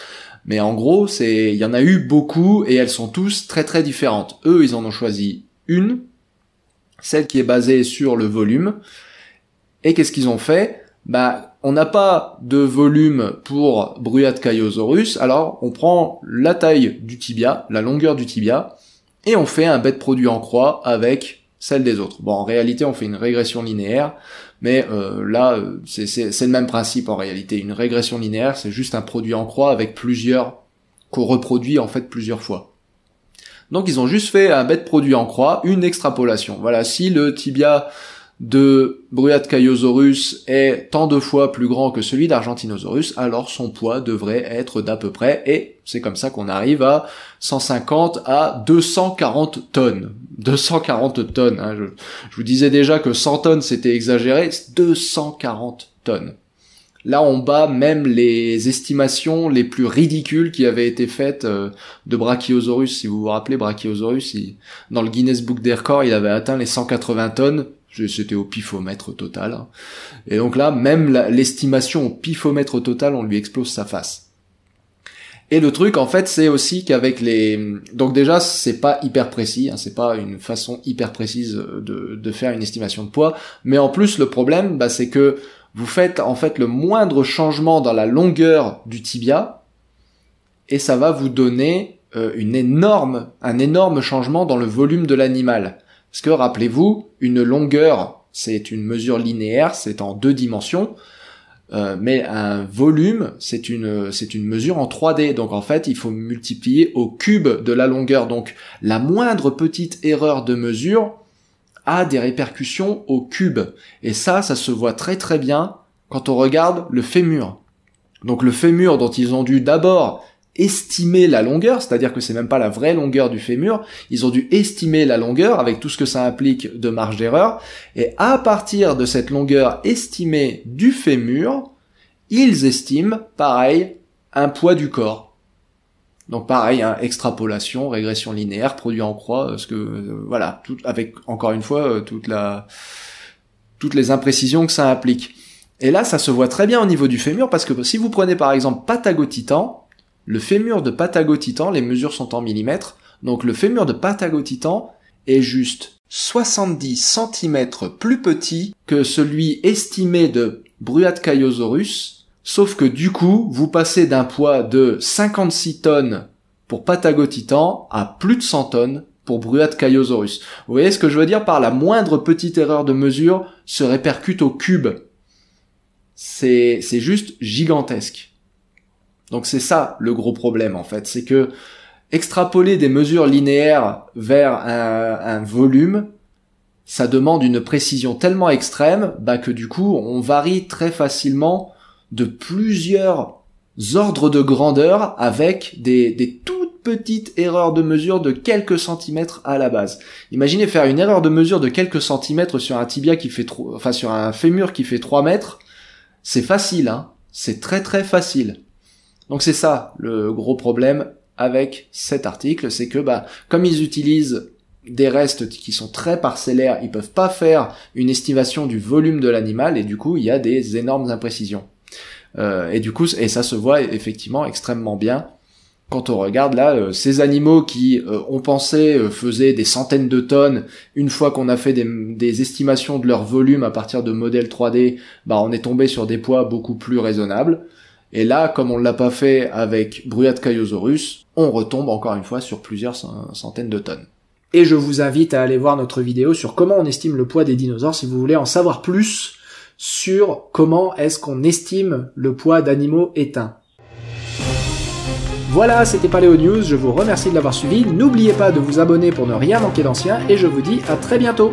mais en gros, c'est il y en a eu beaucoup et elles sont tous très très différentes. Eux, ils en ont choisi une, celle qui est basée sur le volume. Et qu'est-ce qu'ils ont fait Bah on n'a pas de volume pour Caillosaurus, alors on prend la taille du tibia, la longueur du tibia, et on fait un bête produit en croix avec celle des autres. Bon, en réalité, on fait une régression linéaire, mais euh, là, euh, c'est le même principe en réalité. Une régression linéaire, c'est juste un produit en croix avec plusieurs, qu'on reproduit en fait plusieurs fois. Donc ils ont juste fait un bête produit en croix, une extrapolation. Voilà, si le tibia de Brachiosaurus est tant de fois plus grand que celui d'Argentinosaurus, alors son poids devrait être d'à peu près, et c'est comme ça qu'on arrive à 150 à 240 tonnes. 240 tonnes, hein, je, vous disais déjà que 100 tonnes c'était exagéré, 240 tonnes. Là, on bat même les estimations les plus ridicules qui avaient été faites euh, de Brachiosaurus. Si vous vous rappelez, Brachiosaurus, dans le Guinness Book des records, il avait atteint les 180 tonnes. C'était au pifomètre total. Et donc là, même l'estimation au pifomètre total, on lui explose sa face. Et le truc, en fait, c'est aussi qu'avec les... Donc déjà, c'est pas hyper précis, hein, c'est pas une façon hyper précise de, faire une estimation de poids. Mais en plus, le problème, bah, c'est que vous faites en fait le moindre changement dans la longueur du tibia, et ça va vous donner euh, une énorme, un énorme changement dans le volume de l'animal. Parce que rappelez-vous, une longueur, c'est une mesure linéaire, c'est en deux dimensions. Euh, mais un volume, c'est une, c'est une mesure en 3D. Donc en fait, il faut multiplier au cube de la longueur. Donc la moindre petite erreur de mesure a des répercussions au cube. Et ça, ça se voit très très bien quand on regarde le fémur. Donc le fémur dont ils ont dû d'abord estimer la longueur, c'est-à-dire que c'est même pas la vraie longueur du fémur, ils ont dû estimer la longueur avec tout ce que ça implique de marge d'erreur, et à partir de cette longueur estimée du fémur, ils estiment, pareil, un poids du corps. Donc pareil, hein, extrapolation, régression linéaire, produit en croix, euh, ce que euh, voilà, tout, avec encore une fois euh, toute la, toutes les imprécisions que ça implique. Et là, ça se voit très bien au niveau du fémur parce que si vous prenez par exemple Patagotitan, le fémur de Patagotitan, les mesures sont en millimètres, donc le fémur de Patagotitan est juste 70 cm plus petit que celui estimé de Bruatkaiosaurus, sauf que du coup, vous passez d'un poids de 56 tonnes pour Patagotitan à plus de 100 tonnes pour Bruatkaiosaurus. Vous voyez ce que je veux dire par la moindre petite erreur de mesure se répercute au cube. C'est juste gigantesque. Donc c'est ça le gros problème en fait, c'est que extrapoler des mesures linéaires vers un, volume, ça demande une précision tellement extrême bah que du coup on varie très facilement de plusieurs ordres de grandeur avec des, toutes petites erreurs de mesure de quelques centimètres à la base. Imaginez faire une erreur de mesure de quelques centimètres sur un tibia qui fait trop, enfin sur un fémur qui fait 3 mètres, c'est facile, hein. C'est très très facile. Donc c'est ça le gros problème avec cet article, c'est que bah comme ils utilisent des restes qui sont très parcellaires, ils peuvent pas faire une estimation du volume de l'animal et du coup il y a des énormes imprécisions. Euh, et du coup et ça se voit effectivement extrêmement bien quand on regarde là euh, ces animaux qui euh, on pensait faisaient des centaines de tonnes une fois qu'on a fait des, des, estimations de leur volume à partir de modèles 3D bah on est tombé sur des poids beaucoup plus raisonnables et là, comme on l'a pas fait avec Kaiosaurus, on retombe encore une fois sur plusieurs centaines de tonnes. Et je vous invite à aller voir notre vidéo sur comment on estime le poids des dinosaures si vous voulez en savoir plus sur comment est-ce qu'on estime le poids d'animaux éteints. Voilà, c'était Paléo News, je vous remercie de l'avoir suivi, n'oubliez pas de vous abonner pour ne rien manquer d'ancien et je vous dis à très bientôt